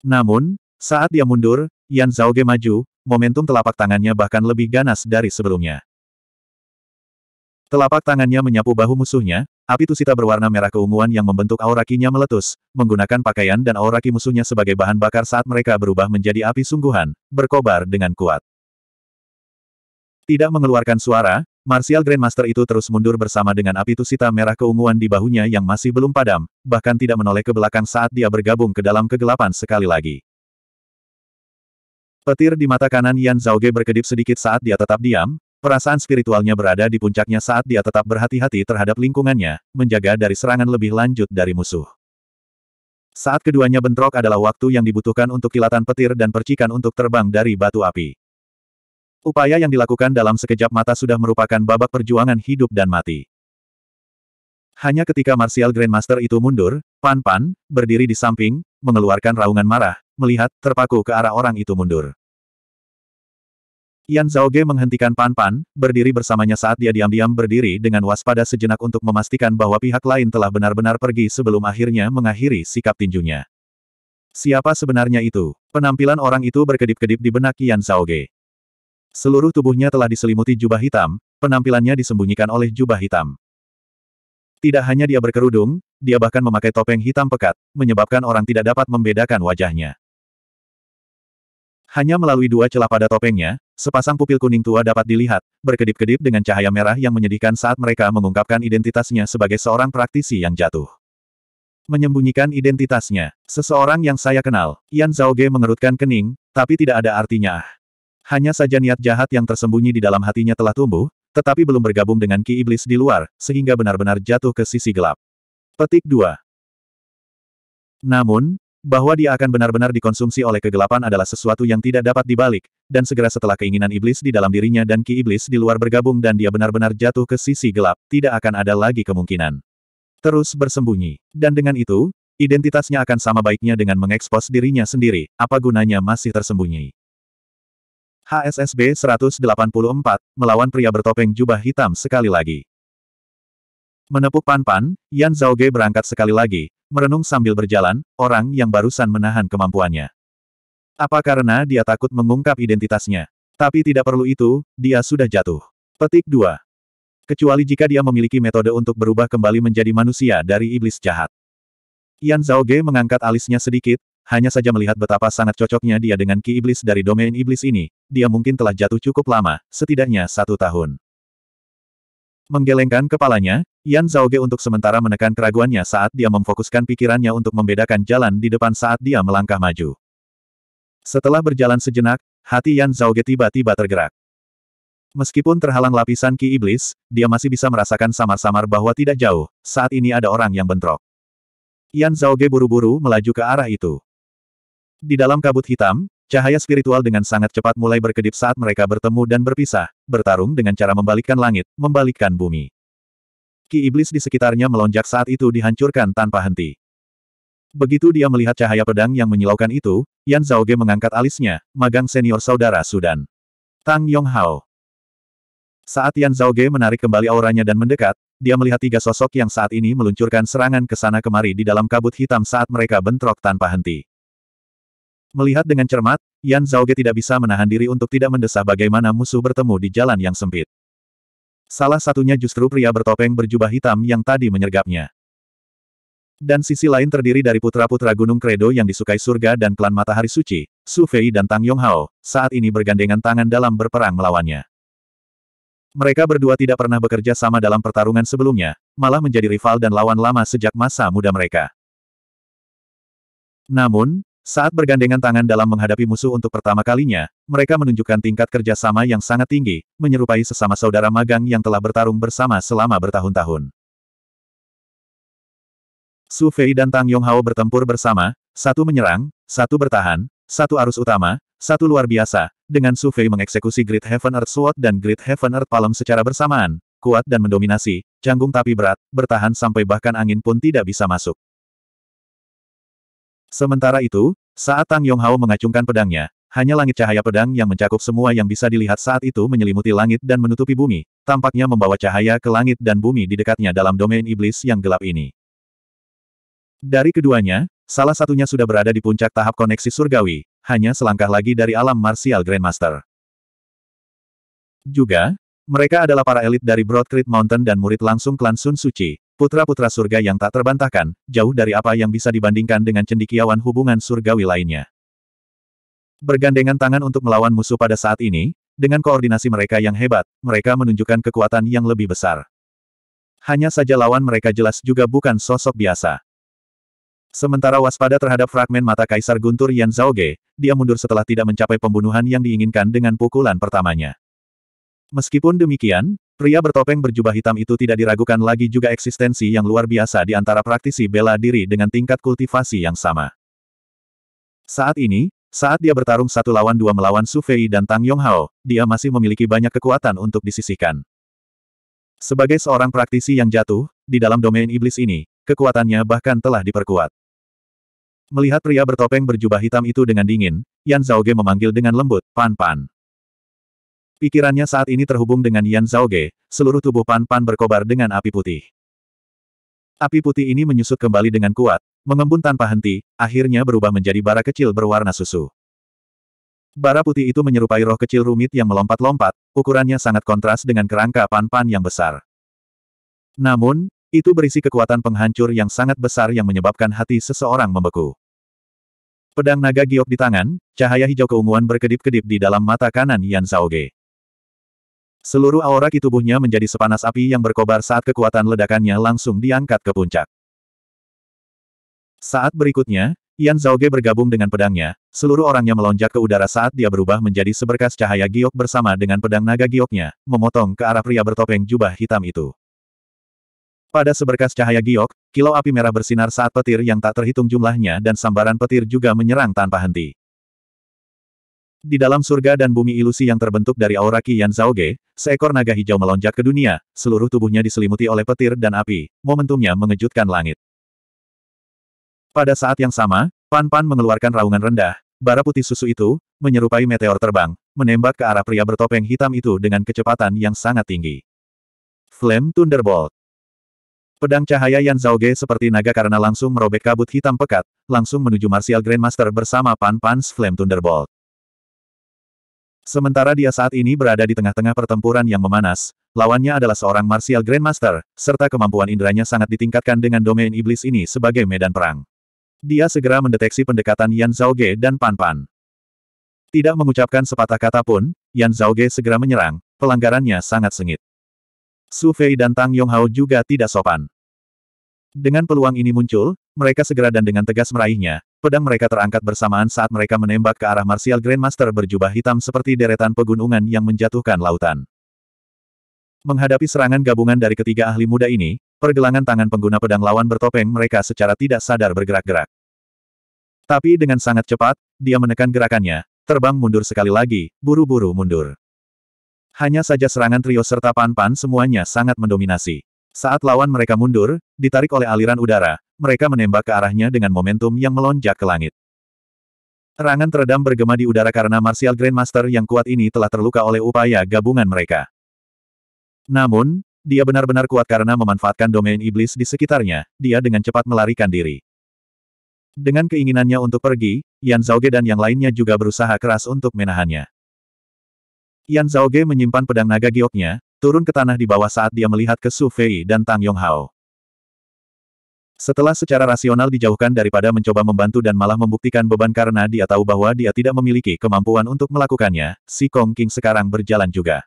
Namun, saat dia mundur, Yan Zhaoge maju, momentum telapak tangannya bahkan lebih ganas dari sebelumnya. Telapak tangannya menyapu bahu musuhnya, Api tusita berwarna merah keunguan yang membentuk aurakinya meletus, menggunakan pakaian dan aura ki musuhnya sebagai bahan bakar saat mereka berubah menjadi api sungguhan, berkobar dengan kuat. Tidak mengeluarkan suara, Martial Grandmaster itu terus mundur bersama dengan api tusita merah keunguan di bahunya yang masih belum padam, bahkan tidak menoleh ke belakang saat dia bergabung ke dalam kegelapan sekali lagi. Petir di mata kanan Yan Zhaoge berkedip sedikit saat dia tetap diam, Perasaan spiritualnya berada di puncaknya saat dia tetap berhati-hati terhadap lingkungannya, menjaga dari serangan lebih lanjut dari musuh. Saat keduanya bentrok adalah waktu yang dibutuhkan untuk kilatan petir dan percikan untuk terbang dari batu api. Upaya yang dilakukan dalam sekejap mata sudah merupakan babak perjuangan hidup dan mati. Hanya ketika Martial Grandmaster itu mundur, Pan Pan, berdiri di samping, mengeluarkan raungan marah, melihat, terpaku ke arah orang itu mundur. Yan Zhaoge menghentikan Pan Pan, berdiri bersamanya saat dia diam-diam berdiri dengan waspada sejenak untuk memastikan bahwa pihak lain telah benar-benar pergi sebelum akhirnya mengakhiri sikap tinjunya. Siapa sebenarnya itu? Penampilan orang itu berkedip-kedip di benak Yan Zhaoge. Seluruh tubuhnya telah diselimuti jubah hitam, penampilannya disembunyikan oleh jubah hitam. Tidak hanya dia berkerudung, dia bahkan memakai topeng hitam pekat, menyebabkan orang tidak dapat membedakan wajahnya. Hanya melalui dua celah pada topengnya, sepasang pupil kuning tua dapat dilihat, berkedip-kedip dengan cahaya merah yang menyedihkan saat mereka mengungkapkan identitasnya sebagai seorang praktisi yang jatuh. Menyembunyikan identitasnya, seseorang yang saya kenal, Yan Zhaoge mengerutkan kening, tapi tidak ada artinya ah. Hanya saja niat jahat yang tersembunyi di dalam hatinya telah tumbuh, tetapi belum bergabung dengan ki iblis di luar, sehingga benar-benar jatuh ke sisi gelap. Petik 2. Namun, bahwa dia akan benar-benar dikonsumsi oleh kegelapan adalah sesuatu yang tidak dapat dibalik, dan segera setelah keinginan iblis di dalam dirinya dan ki iblis di luar bergabung dan dia benar-benar jatuh ke sisi gelap, tidak akan ada lagi kemungkinan. Terus bersembunyi. Dan dengan itu, identitasnya akan sama baiknya dengan mengekspos dirinya sendiri, apa gunanya masih tersembunyi. HSSB 184, melawan pria bertopeng jubah hitam sekali lagi. Menepuk Pan-Pan, Yan Ge berangkat sekali lagi, merenung sambil berjalan, orang yang barusan menahan kemampuannya. Apa karena dia takut mengungkap identitasnya? Tapi tidak perlu itu, dia sudah jatuh. Petik 2. Kecuali jika dia memiliki metode untuk berubah kembali menjadi manusia dari iblis jahat. Yan Ge mengangkat alisnya sedikit, hanya saja melihat betapa sangat cocoknya dia dengan ki iblis dari domain iblis ini, dia mungkin telah jatuh cukup lama, setidaknya satu tahun. Menggelengkan kepalanya, Yan Zhaoge untuk sementara menekan keraguannya saat dia memfokuskan pikirannya untuk membedakan jalan di depan saat dia melangkah maju. Setelah berjalan sejenak, hati Yan Zhaoge tiba-tiba tergerak. Meskipun terhalang lapisan ki iblis, dia masih bisa merasakan samar-samar bahwa tidak jauh, saat ini ada orang yang bentrok. Yan Zhaoge buru-buru melaju ke arah itu. Di dalam kabut hitam, Cahaya spiritual dengan sangat cepat mulai berkedip saat mereka bertemu dan berpisah, bertarung dengan cara membalikkan langit, membalikkan bumi. Ki iblis di sekitarnya melonjak saat itu dihancurkan tanpa henti. Begitu dia melihat cahaya pedang yang menyilaukan itu, Yan Ge mengangkat alisnya, magang senior saudara Sudan. Tang Yong Hao. Saat Yan Ge menarik kembali auranya dan mendekat, dia melihat tiga sosok yang saat ini meluncurkan serangan ke sana kemari di dalam kabut hitam saat mereka bentrok tanpa henti. Melihat dengan cermat, Yan Ge tidak bisa menahan diri untuk tidak mendesah bagaimana musuh bertemu di jalan yang sempit. Salah satunya justru pria bertopeng berjubah hitam yang tadi menyergapnya. Dan sisi lain terdiri dari putra-putra Gunung Kredo yang disukai surga dan klan Matahari Suci, Su Fei dan Tang Yonghao, saat ini bergandengan tangan dalam berperang melawannya. Mereka berdua tidak pernah bekerja sama dalam pertarungan sebelumnya, malah menjadi rival dan lawan lama sejak masa muda mereka. Namun, saat bergandengan tangan dalam menghadapi musuh untuk pertama kalinya, mereka menunjukkan tingkat kerjasama yang sangat tinggi, menyerupai sesama saudara magang yang telah bertarung bersama selama bertahun-tahun. Su Fei dan Tang Yonghao bertempur bersama, satu menyerang, satu bertahan, satu arus utama, satu luar biasa, dengan Su Fei mengeksekusi Great Heaven Earth Sword dan Great Heaven Earth Palm secara bersamaan, kuat dan mendominasi, canggung tapi berat, bertahan sampai bahkan angin pun tidak bisa masuk. Sementara itu, saat Tang Yonghao mengacungkan pedangnya, hanya langit cahaya pedang yang mencakup semua yang bisa dilihat saat itu menyelimuti langit dan menutupi bumi, tampaknya membawa cahaya ke langit dan bumi di dekatnya dalam domain iblis yang gelap ini. Dari keduanya, salah satunya sudah berada di puncak tahap koneksi surgawi, hanya selangkah lagi dari alam martial Grandmaster. Juga, mereka adalah para elit dari Broadcrete Mountain dan murid langsung klan Sun Suci, Putra-putra surga yang tak terbantahkan, jauh dari apa yang bisa dibandingkan dengan cendikiawan hubungan surgawi lainnya. Bergandengan tangan untuk melawan musuh pada saat ini, dengan koordinasi mereka yang hebat, mereka menunjukkan kekuatan yang lebih besar. Hanya saja lawan mereka jelas juga bukan sosok biasa. Sementara waspada terhadap fragmen mata Kaisar Guntur Yan Zhao Ge, dia mundur setelah tidak mencapai pembunuhan yang diinginkan dengan pukulan pertamanya. Meskipun demikian, pria bertopeng berjubah hitam itu tidak diragukan lagi juga eksistensi yang luar biasa di antara praktisi bela diri dengan tingkat kultivasi yang sama. Saat ini, saat dia bertarung satu lawan dua melawan Su Fei dan Tang Yonghao, dia masih memiliki banyak kekuatan untuk disisihkan. Sebagai seorang praktisi yang jatuh, di dalam domain iblis ini, kekuatannya bahkan telah diperkuat. Melihat pria bertopeng berjubah hitam itu dengan dingin, Yan Zhaoge memanggil dengan lembut, Pan Pan. Pikirannya saat ini terhubung dengan Yan Zhao Ge. seluruh tubuh Pan Pan berkobar dengan api putih. Api putih ini menyusut kembali dengan kuat, mengembun tanpa henti, akhirnya berubah menjadi bara kecil berwarna susu. Bara putih itu menyerupai roh kecil rumit yang melompat-lompat, ukurannya sangat kontras dengan kerangka Pan Pan yang besar. Namun, itu berisi kekuatan penghancur yang sangat besar yang menyebabkan hati seseorang membeku. Pedang naga giok di tangan, cahaya hijau keunguan berkedip-kedip di dalam mata kanan Yan Zhao Ge. Seluruh aura ki tubuhnya menjadi sepanas api yang berkobar saat kekuatan ledakannya langsung diangkat ke puncak. Saat berikutnya, Yan Zhaoge bergabung dengan pedangnya, seluruh orangnya melonjak ke udara saat dia berubah menjadi seberkas cahaya giok bersama dengan pedang naga gioknya, memotong ke arah pria bertopeng jubah hitam itu. Pada seberkas cahaya giok, kilau api merah bersinar saat petir yang tak terhitung jumlahnya dan sambaran petir juga menyerang tanpa henti. Di dalam surga dan bumi ilusi yang terbentuk dari aura Qian Zhaoge, seekor naga hijau melonjak ke dunia, seluruh tubuhnya diselimuti oleh petir dan api, momentumnya mengejutkan langit. Pada saat yang sama, Pan Pan mengeluarkan raungan rendah, bara putih susu itu, menyerupai meteor terbang, menembak ke arah pria bertopeng hitam itu dengan kecepatan yang sangat tinggi. Flame Thunderbolt Pedang cahaya Yan Zhaoge seperti naga karena langsung merobek kabut hitam pekat, langsung menuju Martial Grandmaster bersama Pan Pan's Flame Thunderbolt. Sementara dia saat ini berada di tengah-tengah pertempuran yang memanas, lawannya adalah seorang martial grandmaster, serta kemampuan inderanya sangat ditingkatkan dengan domain iblis ini sebagai medan perang. Dia segera mendeteksi pendekatan Yan Zhaoge dan Pan Pan. Tidak mengucapkan sepatah kata pun, Yan Zhaoge segera menyerang, pelanggarannya sangat sengit. Su Fei dan Tang Yonghao juga tidak sopan. Dengan peluang ini muncul, mereka segera dan dengan tegas meraihnya, pedang mereka terangkat bersamaan saat mereka menembak ke arah Martial Grandmaster berjubah hitam seperti deretan pegunungan yang menjatuhkan lautan. Menghadapi serangan gabungan dari ketiga ahli muda ini, pergelangan tangan pengguna pedang lawan bertopeng mereka secara tidak sadar bergerak-gerak. Tapi dengan sangat cepat, dia menekan gerakannya, terbang mundur sekali lagi, buru-buru mundur. Hanya saja serangan trio serta pan-pan semuanya sangat mendominasi. Saat lawan mereka mundur, ditarik oleh aliran udara, mereka menembak ke arahnya dengan momentum yang melonjak ke langit. Serangan teredam bergema di udara karena Martial Grandmaster yang kuat ini telah terluka oleh upaya gabungan mereka. Namun, dia benar-benar kuat karena memanfaatkan domain iblis di sekitarnya, dia dengan cepat melarikan diri. Dengan keinginannya untuk pergi, Yan Zhaoge dan yang lainnya juga berusaha keras untuk menahannya. Yan Zhaoge menyimpan pedang naga gioknya, turun ke tanah di bawah saat dia melihat ke Su Fei dan Tang Yong Hao. Setelah secara rasional dijauhkan daripada mencoba membantu dan malah membuktikan beban karena dia tahu bahwa dia tidak memiliki kemampuan untuk melakukannya, si Kong King sekarang berjalan juga.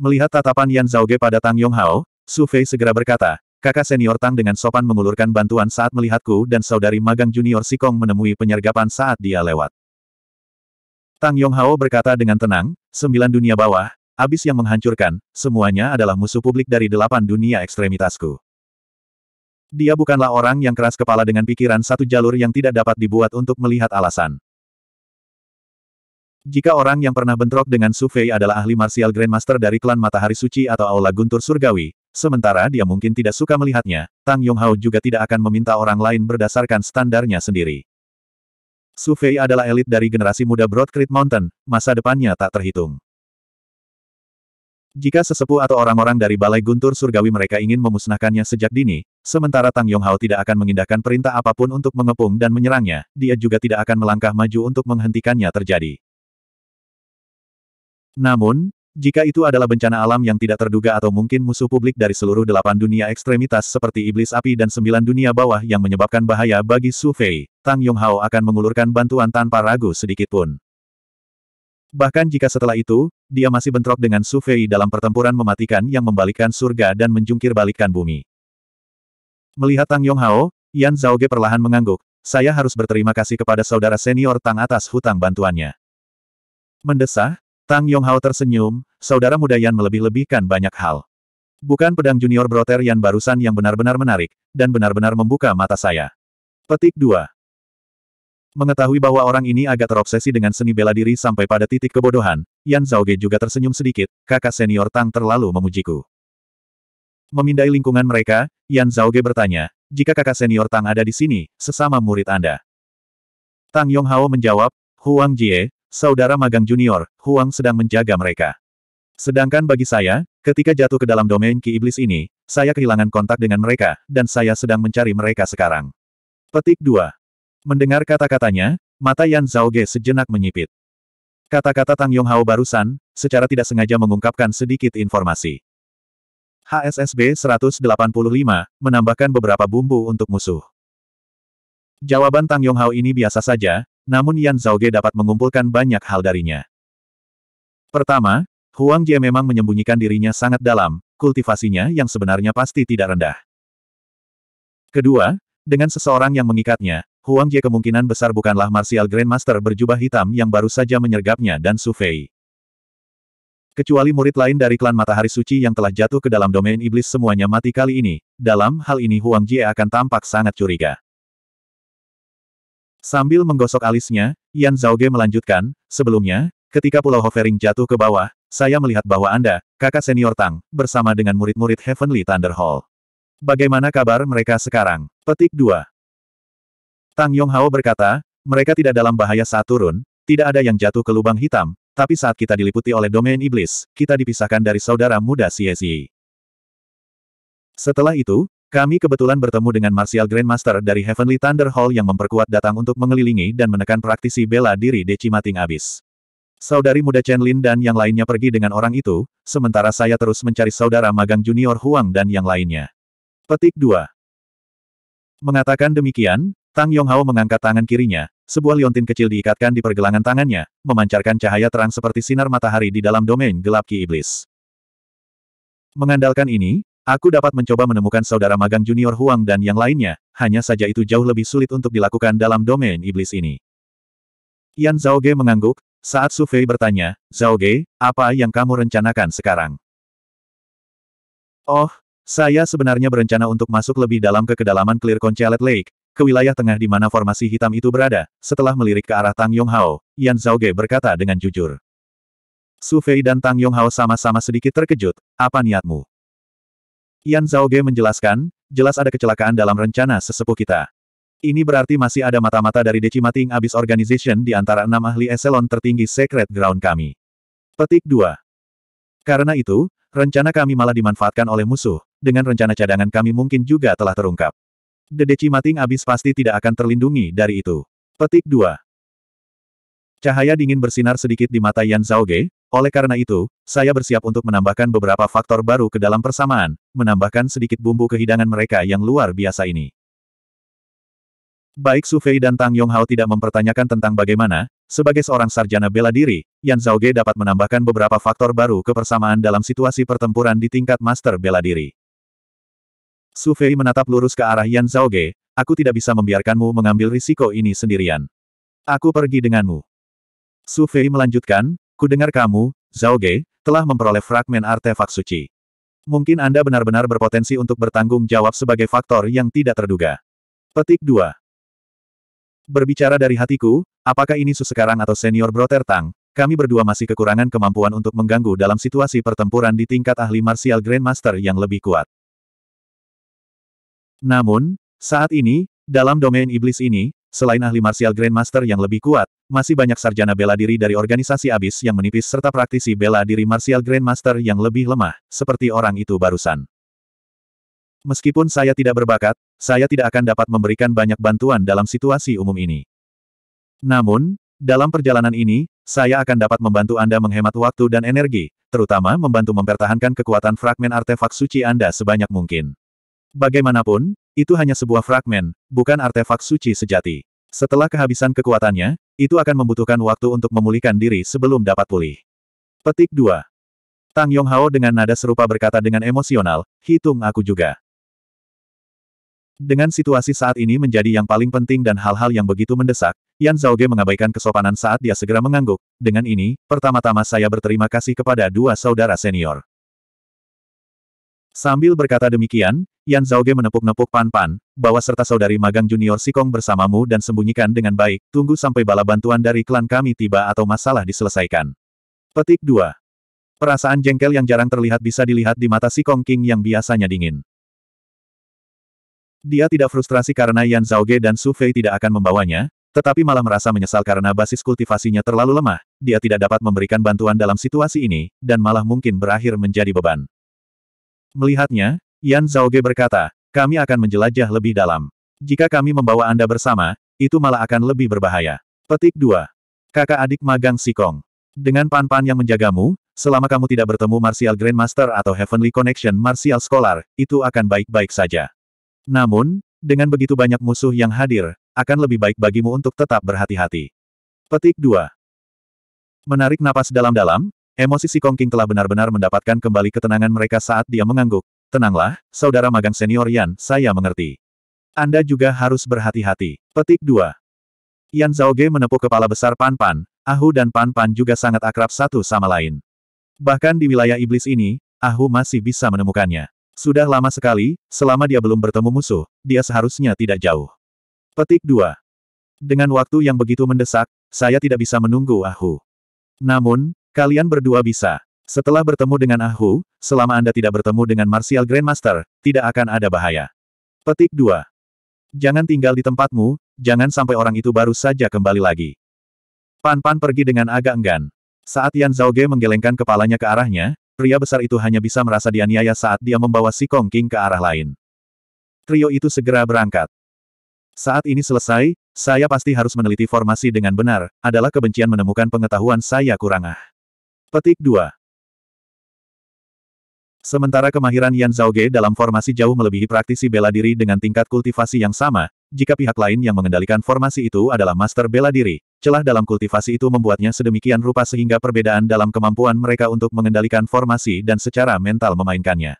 Melihat tatapan Yan Zhaoge pada Tang Yong Hao, Su Fei segera berkata, kakak senior Tang dengan sopan mengulurkan bantuan saat melihatku dan saudari magang junior si Kong menemui penyergapan saat dia lewat. Tang Yong Hao berkata dengan tenang, sembilan dunia bawah, abis yang menghancurkan, semuanya adalah musuh publik dari delapan dunia ekstremitasku. Dia bukanlah orang yang keras kepala dengan pikiran satu jalur yang tidak dapat dibuat untuk melihat alasan. Jika orang yang pernah bentrok dengan Sufei adalah ahli martial grandmaster dari klan Matahari Suci atau Aula Guntur Surgawi, sementara dia mungkin tidak suka melihatnya, Tang Yonghao juga tidak akan meminta orang lain berdasarkan standarnya sendiri. Sufei adalah elit dari generasi muda Broad Creek Mountain, masa depannya tak terhitung. Jika sesepuh atau orang-orang dari Balai Guntur Surgawi mereka ingin memusnahkannya sejak dini, sementara Tang Yonghao tidak akan mengindahkan perintah apapun untuk mengepung dan menyerangnya, dia juga tidak akan melangkah maju untuk menghentikannya terjadi. Namun, jika itu adalah bencana alam yang tidak terduga atau mungkin musuh publik dari seluruh delapan dunia ekstremitas seperti iblis api dan sembilan dunia bawah yang menyebabkan bahaya bagi Su Fei, Tang Yonghao akan mengulurkan bantuan tanpa ragu sedikitpun. Bahkan jika setelah itu, dia masih bentrok dengan Su Fei dalam pertempuran mematikan yang membalikkan surga dan menjungkir balikkan bumi. Melihat Tang Yonghao, Yan Zhaoge perlahan mengangguk, saya harus berterima kasih kepada saudara senior Tang atas hutang bantuannya. Mendesah, Tang Yonghao tersenyum, saudara muda Yan melebih-lebihkan banyak hal. Bukan pedang junior broter Yan barusan yang benar-benar menarik, dan benar-benar membuka mata saya. Petik 2. Mengetahui bahwa orang ini agak terobsesi dengan seni bela diri sampai pada titik kebodohan, Yan Zhaoge juga tersenyum sedikit, kakak senior Tang terlalu memujiku. Memindai lingkungan mereka, Yan Zhaoge bertanya, jika kakak senior Tang ada di sini, sesama murid Anda. Tang Yonghao menjawab, Huang Jie, saudara magang junior, Huang sedang menjaga mereka. Sedangkan bagi saya, ketika jatuh ke dalam domain ki iblis ini, saya kehilangan kontak dengan mereka, dan saya sedang mencari mereka sekarang. Petik 2. Mendengar kata-katanya, mata Yan Zhaoge sejenak menyipit. Kata-kata Tang Yonghao barusan, secara tidak sengaja mengungkapkan sedikit informasi. HSSB 185, menambahkan beberapa bumbu untuk musuh. Jawaban Tang Yonghao ini biasa saja, namun Yan Zhaoge dapat mengumpulkan banyak hal darinya. Pertama, Huang Jie memang menyembunyikan dirinya sangat dalam, kultivasinya yang sebenarnya pasti tidak rendah. Kedua, dengan seseorang yang mengikatnya, Huang Jie kemungkinan besar bukanlah Martial Grandmaster berjubah hitam yang baru saja menyergapnya dan Su Fei. Kecuali murid lain dari klan Matahari Suci yang telah jatuh ke dalam domain iblis semuanya mati kali ini, dalam hal ini Huang Jie akan tampak sangat curiga. Sambil menggosok alisnya, Yan Zhao Ge melanjutkan, sebelumnya, ketika Pulau Hovering jatuh ke bawah, saya melihat bahwa Anda, kakak senior Tang, bersama dengan murid-murid Heavenly Thunder Hall. Bagaimana kabar mereka sekarang? Petik 2. Tang Yonghao berkata, mereka tidak dalam bahaya saat turun, tidak ada yang jatuh ke lubang hitam, tapi saat kita diliputi oleh domain iblis, kita dipisahkan dari saudara muda Xie Setelah itu, kami kebetulan bertemu dengan Martial Grandmaster dari Heavenly Thunder Hall yang memperkuat datang untuk mengelilingi dan menekan praktisi bela diri Decimating abis. Saudari muda Chen Lin dan yang lainnya pergi dengan orang itu, sementara saya terus mencari saudara magang junior Huang dan yang lainnya. Petik 2 Mengatakan demikian, Tang Yonghao mengangkat tangan kirinya, sebuah liontin kecil diikatkan di pergelangan tangannya, memancarkan cahaya terang seperti sinar matahari di dalam domain gelap Ki Iblis. Mengandalkan ini, aku dapat mencoba menemukan saudara magang junior Huang dan yang lainnya, hanya saja itu jauh lebih sulit untuk dilakukan dalam domain iblis ini. Yan Zhaoge mengangguk, saat Su Fei bertanya, Zhaoge, apa yang kamu rencanakan sekarang? Oh, saya sebenarnya berencana untuk masuk lebih dalam ke kedalaman Clear Conchalet Lake, ke wilayah tengah di mana formasi hitam itu berada, setelah melirik ke arah Tang Yonghao, Yan Zhaoge berkata dengan jujur. Su Fei dan Tang Yonghao sama-sama sedikit terkejut, apa niatmu? Yan Zhaoge menjelaskan, jelas ada kecelakaan dalam rencana sesepuh kita. Ini berarti masih ada mata-mata dari Decimating Abyss Organization di antara enam ahli eselon tertinggi Secret Ground kami. Petik 2. Karena itu, rencana kami malah dimanfaatkan oleh musuh, dengan rencana cadangan kami mungkin juga telah terungkap. Dedeci mating abis pasti tidak akan terlindungi dari itu. Petik 2. Cahaya dingin bersinar sedikit di mata Yan Zhaoge, oleh karena itu, saya bersiap untuk menambahkan beberapa faktor baru ke dalam persamaan, menambahkan sedikit bumbu kehidangan mereka yang luar biasa ini. Baik Su Fei dan Tang Yonghao tidak mempertanyakan tentang bagaimana, sebagai seorang sarjana bela diri, Yan Zhaoge dapat menambahkan beberapa faktor baru ke persamaan dalam situasi pertempuran di tingkat master bela diri. Su Fei menatap lurus ke arah Yan Zhaoge, aku tidak bisa membiarkanmu mengambil risiko ini sendirian. Aku pergi denganmu. Su Fei melanjutkan, kudengar kamu, Zhaoge, telah memperoleh fragmen artefak suci. Mungkin Anda benar-benar berpotensi untuk bertanggung jawab sebagai faktor yang tidak terduga. Petik 2. Berbicara dari hatiku, apakah ini sekarang atau senior Broter Tang, kami berdua masih kekurangan kemampuan untuk mengganggu dalam situasi pertempuran di tingkat ahli martial Grandmaster yang lebih kuat. Namun, saat ini, dalam domain iblis ini, selain ahli martial grandmaster yang lebih kuat, masih banyak sarjana bela diri dari organisasi abis yang menipis serta praktisi bela diri martial grandmaster yang lebih lemah, seperti orang itu barusan. Meskipun saya tidak berbakat, saya tidak akan dapat memberikan banyak bantuan dalam situasi umum ini. Namun, dalam perjalanan ini, saya akan dapat membantu Anda menghemat waktu dan energi, terutama membantu mempertahankan kekuatan fragmen artefak suci Anda sebanyak mungkin. Bagaimanapun, itu hanya sebuah fragmen, bukan artefak suci sejati. Setelah kehabisan kekuatannya, itu akan membutuhkan waktu untuk memulihkan diri sebelum dapat pulih. Petik 2. Tang Yong Hao dengan nada serupa berkata dengan emosional, hitung aku juga. Dengan situasi saat ini menjadi yang paling penting dan hal-hal yang begitu mendesak, Yan Zhaoge mengabaikan kesopanan saat dia segera mengangguk. Dengan ini, pertama-tama saya berterima kasih kepada dua saudara senior. Sambil berkata demikian, Yan Zhaoge menepuk-nepuk Pan-Pan, bawa serta saudari magang junior Sikong bersamamu dan sembunyikan dengan baik, tunggu sampai bala bantuan dari klan kami tiba atau masalah diselesaikan. Petik 2. Perasaan jengkel yang jarang terlihat bisa dilihat di mata Sikong King yang biasanya dingin. Dia tidak frustrasi karena Yan Zhaoge dan Su Fei tidak akan membawanya, tetapi malah merasa menyesal karena basis kultivasinya terlalu lemah, dia tidak dapat memberikan bantuan dalam situasi ini, dan malah mungkin berakhir menjadi beban. Melihatnya, Yan Zhaoge berkata, kami akan menjelajah lebih dalam. Jika kami membawa Anda bersama, itu malah akan lebih berbahaya. Petik 2. Kakak adik magang Sikong. Dengan Pan-Pan yang menjagamu, selama kamu tidak bertemu Martial Grandmaster atau Heavenly Connection Martial Scholar, itu akan baik-baik saja. Namun, dengan begitu banyak musuh yang hadir, akan lebih baik bagimu untuk tetap berhati-hati. Petik 2. Menarik napas dalam-dalam, Emosi si kongking telah benar-benar mendapatkan kembali ketenangan mereka saat dia mengangguk. Tenanglah, saudara magang senior Yan, saya mengerti. Anda juga harus berhati-hati. Petik 2. Yan Ge menepuk kepala besar Pan Pan, Ahu dan Pan Pan juga sangat akrab satu sama lain. Bahkan di wilayah iblis ini, Ahu masih bisa menemukannya. Sudah lama sekali, selama dia belum bertemu musuh, dia seharusnya tidak jauh. Petik 2. Dengan waktu yang begitu mendesak, saya tidak bisa menunggu Ahu. Namun, Kalian berdua bisa. Setelah bertemu dengan Ahu, ah selama Anda tidak bertemu dengan Martial Grandmaster, tidak akan ada bahaya. Petik 2. Jangan tinggal di tempatmu, jangan sampai orang itu baru saja kembali lagi. Pan Pan pergi dengan agak enggan. Saat Yan ge menggelengkan kepalanya ke arahnya, pria besar itu hanya bisa merasa dianiaya saat dia membawa si Kong King ke arah lain. Trio itu segera berangkat. Saat ini selesai, saya pasti harus meneliti formasi dengan benar, adalah kebencian menemukan pengetahuan saya kurang ah. Petik 2. Sementara kemahiran Yan Ge dalam formasi jauh melebihi praktisi bela diri dengan tingkat kultivasi yang sama, jika pihak lain yang mengendalikan formasi itu adalah master bela diri, celah dalam kultivasi itu membuatnya sedemikian rupa sehingga perbedaan dalam kemampuan mereka untuk mengendalikan formasi dan secara mental memainkannya.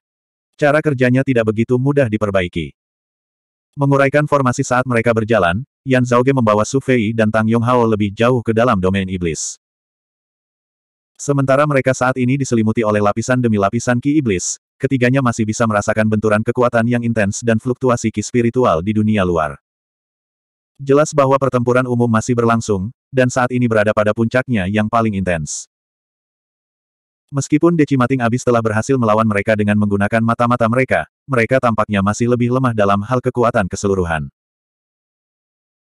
Cara kerjanya tidak begitu mudah diperbaiki. Menguraikan formasi saat mereka berjalan, Yan Ge membawa Su Fei dan Tang Yong Hao lebih jauh ke dalam domain iblis. Sementara mereka saat ini diselimuti oleh lapisan demi lapisan ki iblis, ketiganya masih bisa merasakan benturan kekuatan yang intens dan fluktuasi ki spiritual di dunia luar. Jelas bahwa pertempuran umum masih berlangsung, dan saat ini berada pada puncaknya yang paling intens. Meskipun Decimating Abyss telah berhasil melawan mereka dengan menggunakan mata-mata mereka, mereka tampaknya masih lebih lemah dalam hal kekuatan keseluruhan.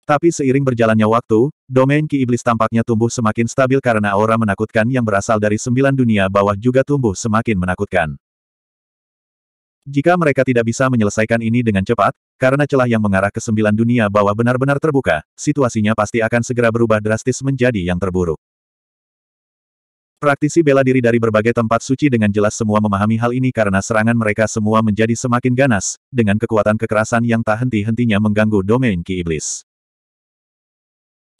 Tapi seiring berjalannya waktu, domain Ki Iblis tampaknya tumbuh semakin stabil karena aura menakutkan yang berasal dari sembilan dunia bawah juga tumbuh semakin menakutkan. Jika mereka tidak bisa menyelesaikan ini dengan cepat, karena celah yang mengarah ke sembilan dunia bawah benar-benar terbuka, situasinya pasti akan segera berubah drastis menjadi yang terburuk. Praktisi bela diri dari berbagai tempat suci dengan jelas semua memahami hal ini karena serangan mereka semua menjadi semakin ganas, dengan kekuatan kekerasan yang tak henti-hentinya mengganggu domain Ki Iblis.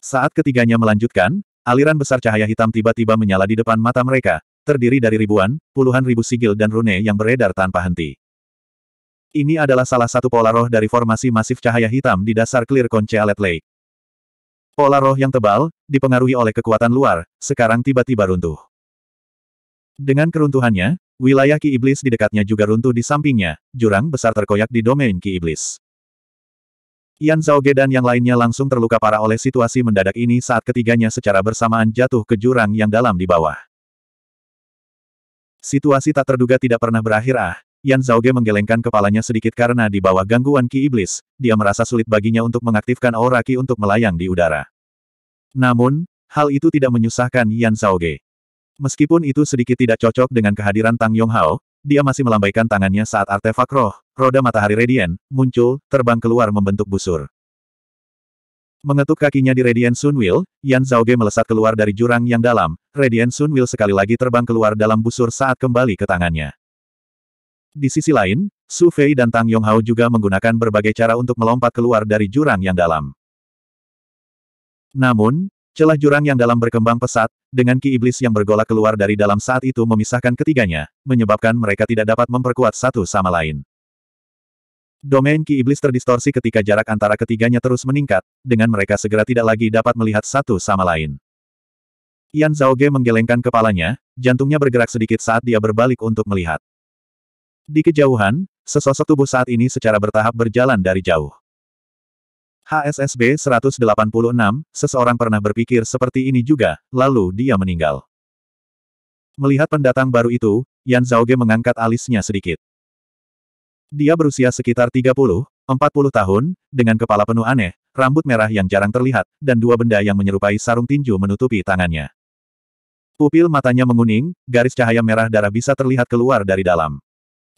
Saat ketiganya melanjutkan, aliran besar cahaya hitam tiba-tiba menyala di depan mata mereka, terdiri dari ribuan, puluhan ribu sigil dan rune yang beredar tanpa henti. Ini adalah salah satu pola roh dari formasi masif cahaya hitam di dasar Clear Alet Lake. Pola roh yang tebal, dipengaruhi oleh kekuatan luar, sekarang tiba-tiba runtuh. Dengan keruntuhannya, wilayah Ki Iblis di dekatnya juga runtuh di sampingnya, jurang besar terkoyak di domain Ki Iblis. Yan Zhaoge dan yang lainnya langsung terluka parah oleh situasi mendadak ini saat ketiganya secara bersamaan jatuh ke jurang yang dalam di bawah. Situasi tak terduga tidak pernah berakhir ah, Yan Zhaoge menggelengkan kepalanya sedikit karena di bawah gangguan Ki Iblis, dia merasa sulit baginya untuk mengaktifkan aura Ki untuk melayang di udara. Namun, hal itu tidak menyusahkan Yan Zhaoge. Meskipun itu sedikit tidak cocok dengan kehadiran Tang Yonghao, dia masih melambaikan tangannya saat artefak roh, roda matahari Radian, muncul, terbang keluar membentuk busur. Mengetuk kakinya di Radian Sunwheel, Yan Ge melesat keluar dari jurang yang dalam, Radian Sunwheel sekali lagi terbang keluar dalam busur saat kembali ke tangannya. Di sisi lain, Su Fei dan Tang Yong Hao juga menggunakan berbagai cara untuk melompat keluar dari jurang yang dalam. Namun, Celah jurang yang dalam berkembang pesat, dengan ki iblis yang bergolak keluar dari dalam saat itu memisahkan ketiganya, menyebabkan mereka tidak dapat memperkuat satu sama lain. Domain ki iblis terdistorsi ketika jarak antara ketiganya terus meningkat, dengan mereka segera tidak lagi dapat melihat satu sama lain. Yan Zhao Ge menggelengkan kepalanya, jantungnya bergerak sedikit saat dia berbalik untuk melihat. Di kejauhan, sesosok tubuh saat ini secara bertahap berjalan dari jauh. HSSB 186, seseorang pernah berpikir seperti ini juga, lalu dia meninggal. Melihat pendatang baru itu, Yan Zhaoge mengangkat alisnya sedikit. Dia berusia sekitar 30, 40 tahun, dengan kepala penuh aneh, rambut merah yang jarang terlihat, dan dua benda yang menyerupai sarung tinju menutupi tangannya. Pupil matanya menguning, garis cahaya merah darah bisa terlihat keluar dari dalam.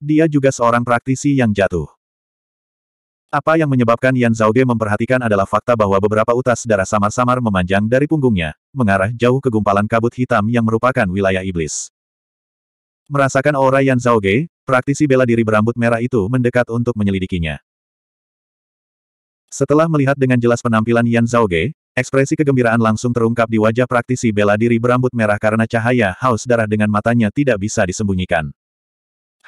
Dia juga seorang praktisi yang jatuh. Apa yang menyebabkan Yan Zhaoge memperhatikan adalah fakta bahwa beberapa utas darah samar-samar memanjang dari punggungnya, mengarah jauh ke gumpalan kabut hitam yang merupakan wilayah iblis. Merasakan aura Yan Zhaoge, praktisi bela diri berambut merah itu mendekat untuk menyelidikinya. Setelah melihat dengan jelas penampilan Yan Zhaoge, ekspresi kegembiraan langsung terungkap di wajah praktisi bela diri berambut merah karena cahaya haus darah dengan matanya tidak bisa disembunyikan.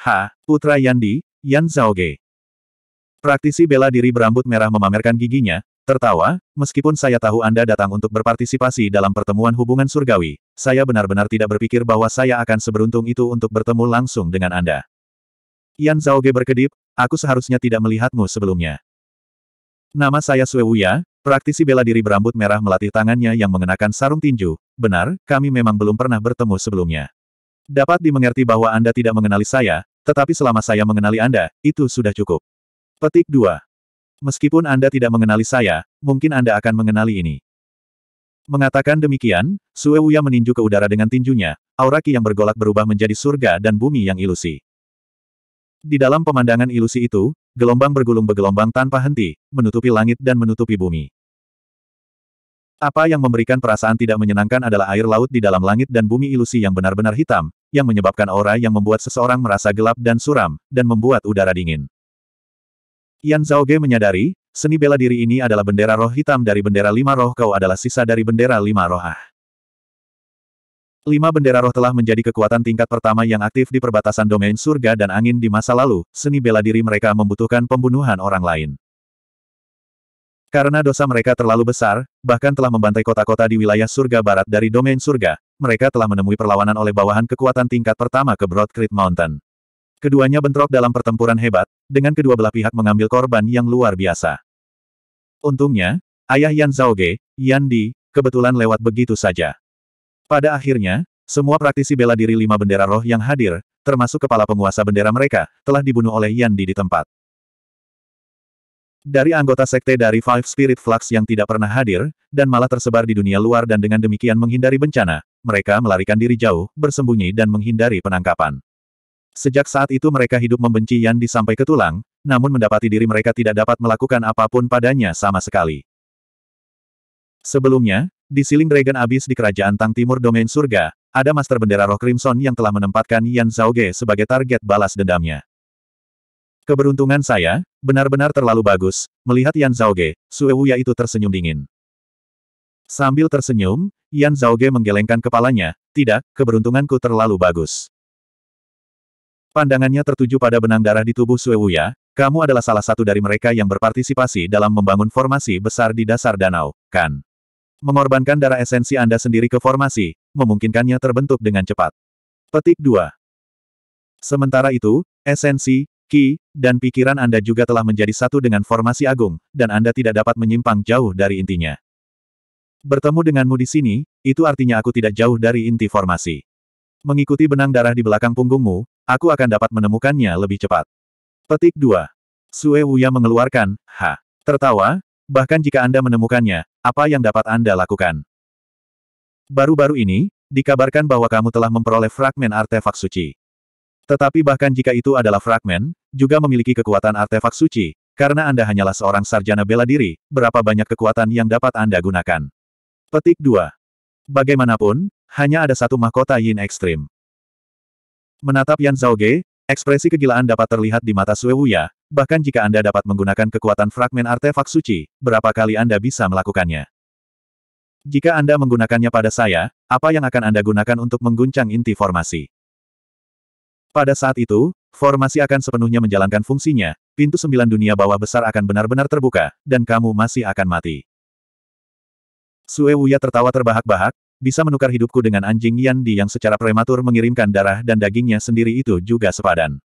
Ha, Putra Yandi, Yan Zhaoge. Praktisi bela diri berambut merah memamerkan giginya, tertawa, meskipun saya tahu Anda datang untuk berpartisipasi dalam pertemuan hubungan surgawi, saya benar-benar tidak berpikir bahwa saya akan seberuntung itu untuk bertemu langsung dengan Anda. Yan Zhaoge berkedip, aku seharusnya tidak melihatmu sebelumnya. Nama saya Sue Wuya, praktisi bela diri berambut merah melatih tangannya yang mengenakan sarung tinju, benar, kami memang belum pernah bertemu sebelumnya. Dapat dimengerti bahwa Anda tidak mengenali saya, tetapi selama saya mengenali Anda, itu sudah cukup. Petik 2. Meskipun Anda tidak mengenali saya, mungkin Anda akan mengenali ini. Mengatakan demikian, Sue Wuya meninju ke udara dengan tinjunya, auraki yang bergolak berubah menjadi surga dan bumi yang ilusi. Di dalam pemandangan ilusi itu, gelombang bergulung bergelombang tanpa henti, menutupi langit dan menutupi bumi. Apa yang memberikan perasaan tidak menyenangkan adalah air laut di dalam langit dan bumi ilusi yang benar-benar hitam, yang menyebabkan aura yang membuat seseorang merasa gelap dan suram, dan membuat udara dingin. Yan Zhaoge menyadari, seni bela diri ini adalah bendera roh hitam dari bendera lima roh kau adalah sisa dari bendera lima roh ah. Lima bendera roh telah menjadi kekuatan tingkat pertama yang aktif di perbatasan domain surga dan angin di masa lalu, seni bela diri mereka membutuhkan pembunuhan orang lain. Karena dosa mereka terlalu besar, bahkan telah membantai kota-kota di wilayah surga barat dari domain surga, mereka telah menemui perlawanan oleh bawahan kekuatan tingkat pertama ke Broad Creek Mountain. Keduanya bentrok dalam pertempuran hebat, dengan kedua belah pihak mengambil korban yang luar biasa. Untungnya, ayah Yan Zhao Ge, Yan Di, kebetulan lewat begitu saja. Pada akhirnya, semua praktisi bela diri lima bendera roh yang hadir, termasuk kepala penguasa bendera mereka, telah dibunuh oleh Yan Di di tempat. Dari anggota sekte dari Five Spirit Flux yang tidak pernah hadir, dan malah tersebar di dunia luar dan dengan demikian menghindari bencana, mereka melarikan diri jauh, bersembunyi dan menghindari penangkapan. Sejak saat itu mereka hidup membenci Yan di sampai ke tulang, namun mendapati diri mereka tidak dapat melakukan apapun padanya sama sekali. Sebelumnya, di Siling Dragon Abyss di Kerajaan Tang Timur Domain Surga, ada Master Bendera Roh Crimson yang telah menempatkan Yan Zhao Ge sebagai target balas dendamnya. Keberuntungan saya, benar-benar terlalu bagus, melihat Yan Zhaoge, Sue Wuya itu tersenyum dingin. Sambil tersenyum, Yan Zhao Ge menggelengkan kepalanya, tidak, keberuntunganku terlalu bagus. Pandangannya tertuju pada benang darah di tubuh Suewuya, kamu adalah salah satu dari mereka yang berpartisipasi dalam membangun formasi besar di dasar danau, kan? Mengorbankan darah esensi Anda sendiri ke formasi, memungkinkannya terbentuk dengan cepat. Petik 2. Sementara itu, esensi, ki, dan pikiran Anda juga telah menjadi satu dengan formasi agung, dan Anda tidak dapat menyimpang jauh dari intinya. Bertemu denganmu di sini, itu artinya aku tidak jauh dari inti formasi. Mengikuti benang darah di belakang punggungmu, aku akan dapat menemukannya lebih cepat. Petik 2. Sue Wuya mengeluarkan, ha. Tertawa, bahkan jika Anda menemukannya, apa yang dapat Anda lakukan? Baru-baru ini, dikabarkan bahwa kamu telah memperoleh fragmen artefak suci. Tetapi bahkan jika itu adalah fragmen, juga memiliki kekuatan artefak suci, karena Anda hanyalah seorang sarjana bela diri, berapa banyak kekuatan yang dapat Anda gunakan. Petik 2. Bagaimanapun, hanya ada satu mahkota Yin ekstrim. Menatap Yan Ge, ekspresi kegilaan dapat terlihat di mata Sue Wuya, bahkan jika Anda dapat menggunakan kekuatan fragmen artefak suci, berapa kali Anda bisa melakukannya. Jika Anda menggunakannya pada saya, apa yang akan Anda gunakan untuk mengguncang inti formasi? Pada saat itu, formasi akan sepenuhnya menjalankan fungsinya, pintu sembilan dunia bawah besar akan benar-benar terbuka, dan kamu masih akan mati. Sue Wuya tertawa terbahak-bahak, bisa menukar hidupku dengan anjing Yan Di yang secara prematur mengirimkan darah dan dagingnya sendiri itu juga sepadan.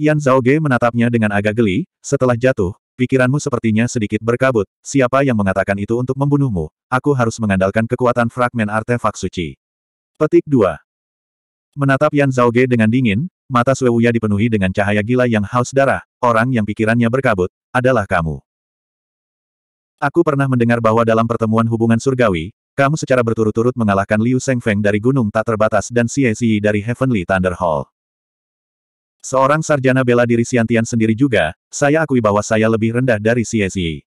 Yan Zhao Ge menatapnya dengan agak geli, setelah jatuh, pikiranmu sepertinya sedikit berkabut, siapa yang mengatakan itu untuk membunuhmu, aku harus mengandalkan kekuatan fragmen artefak suci. Petik 2. Menatap Yan Zhao Ge dengan dingin, mata Suewuya dipenuhi dengan cahaya gila yang haus darah, orang yang pikirannya berkabut, adalah kamu. Aku pernah mendengar bahwa dalam pertemuan hubungan surgawi, kamu secara berturut-turut mengalahkan Liu Shengfeng dari Gunung Tak Terbatas dan Xie Xie dari Heavenly Thunder Hall. Seorang sarjana bela diri Xiantian sendiri juga, saya akui bahwa saya lebih rendah dari Xie Xie.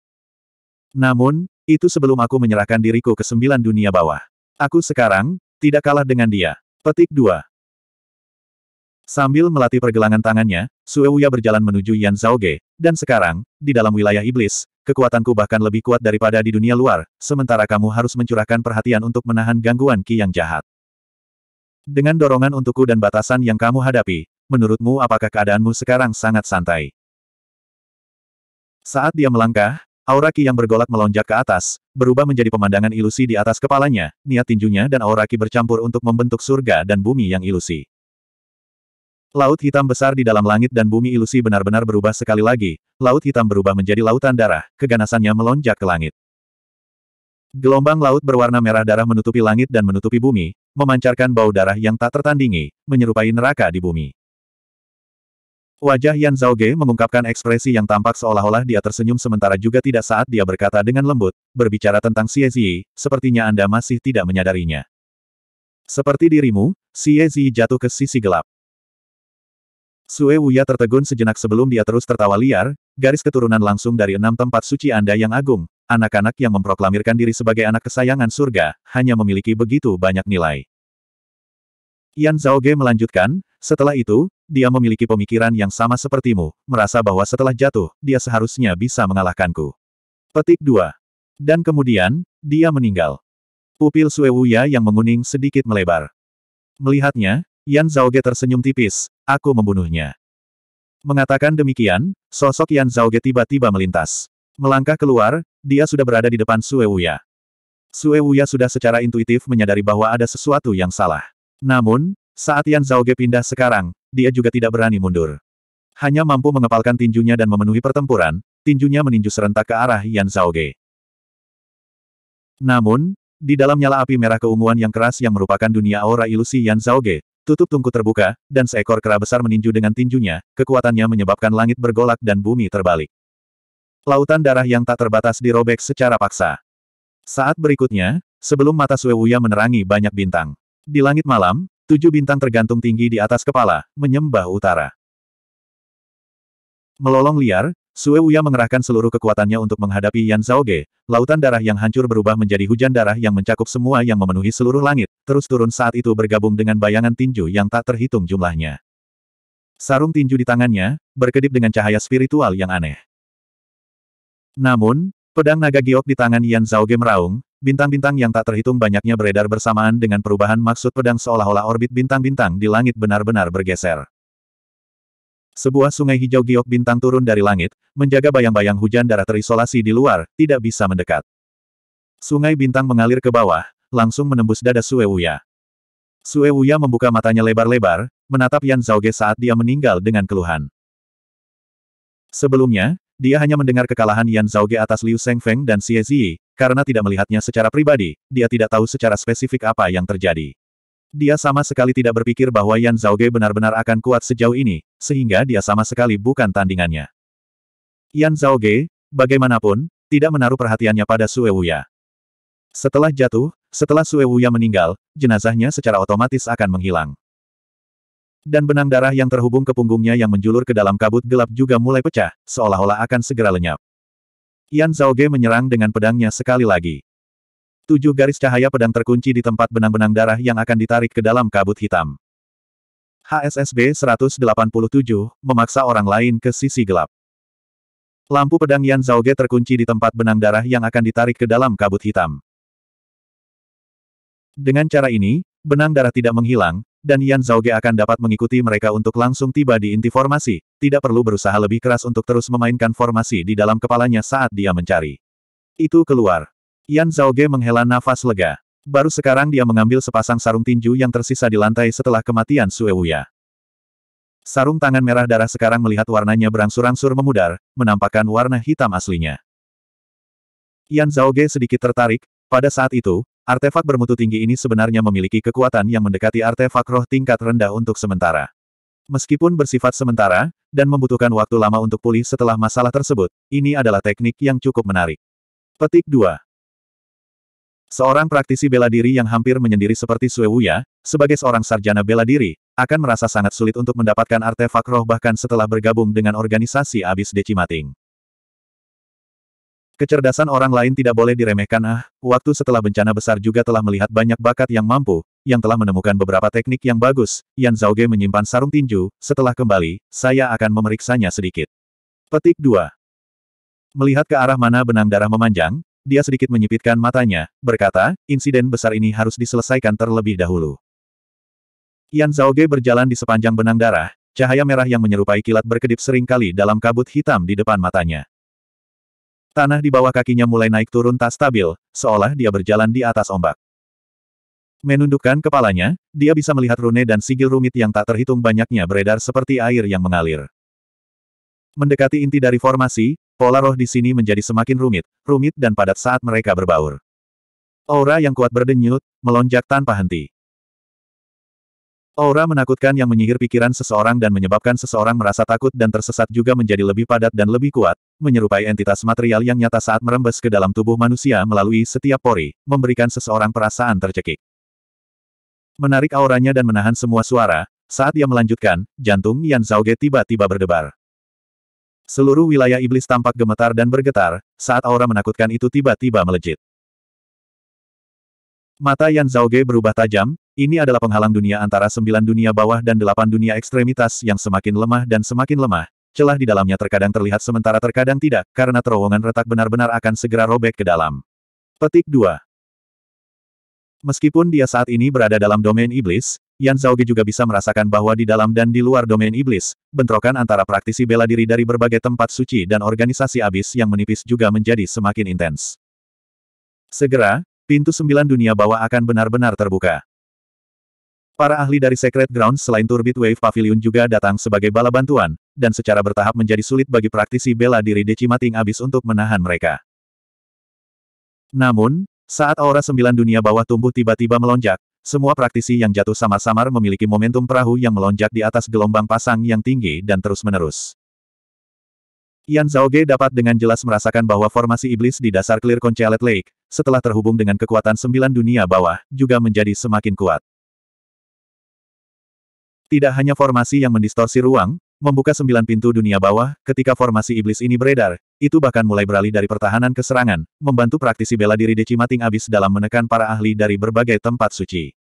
Namun, itu sebelum aku menyerahkan diriku ke sembilan dunia bawah. Aku sekarang, tidak kalah dengan dia. Petik 2. Sambil melatih pergelangan tangannya, Suewuya berjalan menuju Yan Zhaoge, dan sekarang, di dalam wilayah iblis, Kekuatanku bahkan lebih kuat daripada di dunia luar, sementara kamu harus mencurahkan perhatian untuk menahan gangguan Ki yang jahat. Dengan dorongan untukku dan batasan yang kamu hadapi, menurutmu apakah keadaanmu sekarang sangat santai? Saat dia melangkah, aura Ki yang bergolak melonjak ke atas, berubah menjadi pemandangan ilusi di atas kepalanya, niat tinjunya dan aura Ki bercampur untuk membentuk surga dan bumi yang ilusi. Laut hitam besar di dalam langit dan bumi ilusi benar-benar berubah sekali lagi, laut hitam berubah menjadi lautan darah, keganasannya melonjak ke langit. Gelombang laut berwarna merah darah menutupi langit dan menutupi bumi, memancarkan bau darah yang tak tertandingi, menyerupai neraka di bumi. Wajah Yan Ge mengungkapkan ekspresi yang tampak seolah-olah dia tersenyum sementara juga tidak saat dia berkata dengan lembut, berbicara tentang Xie Ziyi, sepertinya Anda masih tidak menyadarinya. Seperti dirimu, Xie Ziyi jatuh ke sisi gelap. Sue Wuya tertegun sejenak sebelum dia terus tertawa liar, garis keturunan langsung dari enam tempat suci Anda yang agung, anak-anak yang memproklamirkan diri sebagai anak kesayangan surga, hanya memiliki begitu banyak nilai. Yan Zhao Ge melanjutkan, setelah itu, dia memiliki pemikiran yang sama sepertimu, merasa bahwa setelah jatuh, dia seharusnya bisa mengalahkanku. Petik 2. Dan kemudian, dia meninggal. Pupil Sue Wuya yang menguning sedikit melebar. Melihatnya, Yan Zhaoge tersenyum tipis, aku membunuhnya. Mengatakan demikian, sosok Yan Zhaoge tiba-tiba melintas. Melangkah keluar, dia sudah berada di depan Sue Wuya. Sue Wuya sudah secara intuitif menyadari bahwa ada sesuatu yang salah. Namun, saat Yan Zhaoge pindah sekarang, dia juga tidak berani mundur. Hanya mampu mengepalkan tinjunya dan memenuhi pertempuran, tinjunya meninju serentak ke arah Yan Zhaoge. Namun, di dalam nyala api merah keunguan yang keras yang merupakan dunia aura ilusi Yan Zhaoge, Tutup tungku terbuka, dan seekor kera besar meninju dengan tinjunya, kekuatannya menyebabkan langit bergolak dan bumi terbalik. Lautan darah yang tak terbatas dirobek secara paksa. Saat berikutnya, sebelum mata Suewuya menerangi banyak bintang. Di langit malam, tujuh bintang tergantung tinggi di atas kepala, menyembah utara. Melolong liar, Sue Uya mengerahkan seluruh kekuatannya untuk menghadapi Yan Zhao Ge. lautan darah yang hancur berubah menjadi hujan darah yang mencakup semua yang memenuhi seluruh langit, terus turun saat itu bergabung dengan bayangan tinju yang tak terhitung jumlahnya. Sarung tinju di tangannya, berkedip dengan cahaya spiritual yang aneh. Namun, pedang naga giok di tangan Yan Zhao Ge meraung, bintang-bintang yang tak terhitung banyaknya beredar bersamaan dengan perubahan maksud pedang seolah-olah orbit bintang-bintang di langit benar-benar bergeser. Sebuah sungai hijau giok bintang turun dari langit, menjaga bayang-bayang hujan darah terisolasi di luar, tidak bisa mendekat. Sungai bintang mengalir ke bawah, langsung menembus dada Sue Wuya. Sue Wuya membuka matanya lebar-lebar, menatap Yan Zhaoge saat dia meninggal dengan keluhan. Sebelumnya, dia hanya mendengar kekalahan Yan Zhaoge atas Liu Shengfeng dan Xie Ziyi, karena tidak melihatnya secara pribadi, dia tidak tahu secara spesifik apa yang terjadi. Dia sama sekali tidak berpikir bahwa Yan Zhao Ge benar-benar akan kuat sejauh ini, sehingga dia sama sekali bukan tandingannya. Yan Zhao Ge, bagaimanapun, tidak menaruh perhatiannya pada Sue Wuya. Setelah jatuh, setelah Sue Wuya meninggal, jenazahnya secara otomatis akan menghilang. Dan benang darah yang terhubung ke punggungnya yang menjulur ke dalam kabut gelap juga mulai pecah, seolah-olah akan segera lenyap. Yan Zhao Ge menyerang dengan pedangnya sekali lagi. Tujuh garis cahaya pedang terkunci di tempat benang-benang darah yang akan ditarik ke dalam kabut hitam. HSSB 187, memaksa orang lain ke sisi gelap. Lampu pedang Yan Zhaoge terkunci di tempat benang darah yang akan ditarik ke dalam kabut hitam. Dengan cara ini, benang darah tidak menghilang, dan Yan Zhaoge akan dapat mengikuti mereka untuk langsung tiba di inti formasi, tidak perlu berusaha lebih keras untuk terus memainkan formasi di dalam kepalanya saat dia mencari. Itu keluar. Yan Zhaoge menghela nafas lega. Baru sekarang dia mengambil sepasang sarung tinju yang tersisa di lantai setelah kematian Sue Wuya. Sarung tangan merah darah sekarang melihat warnanya berangsur-angsur memudar, menampakkan warna hitam aslinya. Yan Zhaoge sedikit tertarik, pada saat itu, artefak bermutu tinggi ini sebenarnya memiliki kekuatan yang mendekati artefak roh tingkat rendah untuk sementara. Meskipun bersifat sementara, dan membutuhkan waktu lama untuk pulih setelah masalah tersebut, ini adalah teknik yang cukup menarik. Petik 2. Seorang praktisi bela diri yang hampir menyendiri seperti Sue Wuya, sebagai seorang sarjana bela diri, akan merasa sangat sulit untuk mendapatkan artefak roh bahkan setelah bergabung dengan organisasi abis decimating. Kecerdasan orang lain tidak boleh diremehkan ah, waktu setelah bencana besar juga telah melihat banyak bakat yang mampu, yang telah menemukan beberapa teknik yang bagus, Yan Ge menyimpan sarung tinju, setelah kembali, saya akan memeriksanya sedikit. Petik 2. Melihat ke arah mana benang darah memanjang, dia sedikit menyipitkan matanya, berkata, insiden besar ini harus diselesaikan terlebih dahulu. Yan Zhao Ge berjalan di sepanjang benang darah, cahaya merah yang menyerupai kilat berkedip seringkali dalam kabut hitam di depan matanya. Tanah di bawah kakinya mulai naik turun tak stabil, seolah dia berjalan di atas ombak. Menundukkan kepalanya, dia bisa melihat rune dan sigil rumit yang tak terhitung banyaknya beredar seperti air yang mengalir. Mendekati inti dari formasi, Pola roh di sini menjadi semakin rumit, rumit dan padat saat mereka berbaur. Aura yang kuat berdenyut, melonjak tanpa henti. Aura menakutkan yang menyihir pikiran seseorang dan menyebabkan seseorang merasa takut dan tersesat juga menjadi lebih padat dan lebih kuat, menyerupai entitas material yang nyata saat merembes ke dalam tubuh manusia melalui setiap pori, memberikan seseorang perasaan tercekik. Menarik auranya dan menahan semua suara, saat ia melanjutkan, jantung Yan Zhaoge tiba-tiba berdebar. Seluruh wilayah iblis tampak gemetar dan bergetar, saat aura menakutkan itu tiba-tiba melejit. Mata Yan Ge berubah tajam, ini adalah penghalang dunia antara sembilan dunia bawah dan delapan dunia ekstremitas yang semakin lemah dan semakin lemah, celah di dalamnya terkadang terlihat sementara terkadang tidak, karena terowongan retak benar-benar akan segera robek ke dalam. Petik 2. Meskipun dia saat ini berada dalam domain iblis, Yan Zhaoge juga bisa merasakan bahwa di dalam dan di luar domain iblis, bentrokan antara praktisi bela diri dari berbagai tempat suci dan organisasi abis yang menipis juga menjadi semakin intens. Segera, pintu sembilan dunia bawah akan benar-benar terbuka. Para ahli dari Secret Ground selain Turbit Wave Pavilion juga datang sebagai bala bantuan, dan secara bertahap menjadi sulit bagi praktisi bela diri Decimating Abis untuk menahan mereka. Namun, saat aura sembilan dunia bawah tumbuh tiba-tiba melonjak, semua praktisi yang jatuh samar-samar memiliki momentum perahu yang melonjak di atas gelombang pasang yang tinggi dan terus-menerus. Yan Zhao Ge dapat dengan jelas merasakan bahwa formasi iblis di dasar Clear Conchalet Lake, setelah terhubung dengan kekuatan sembilan dunia bawah, juga menjadi semakin kuat. Tidak hanya formasi yang mendistorsi ruang, membuka sembilan pintu dunia bawah, ketika formasi iblis ini beredar, itu bahkan mulai beralih dari pertahanan ke serangan, membantu praktisi bela diri Decimating Abis dalam menekan para ahli dari berbagai tempat suci.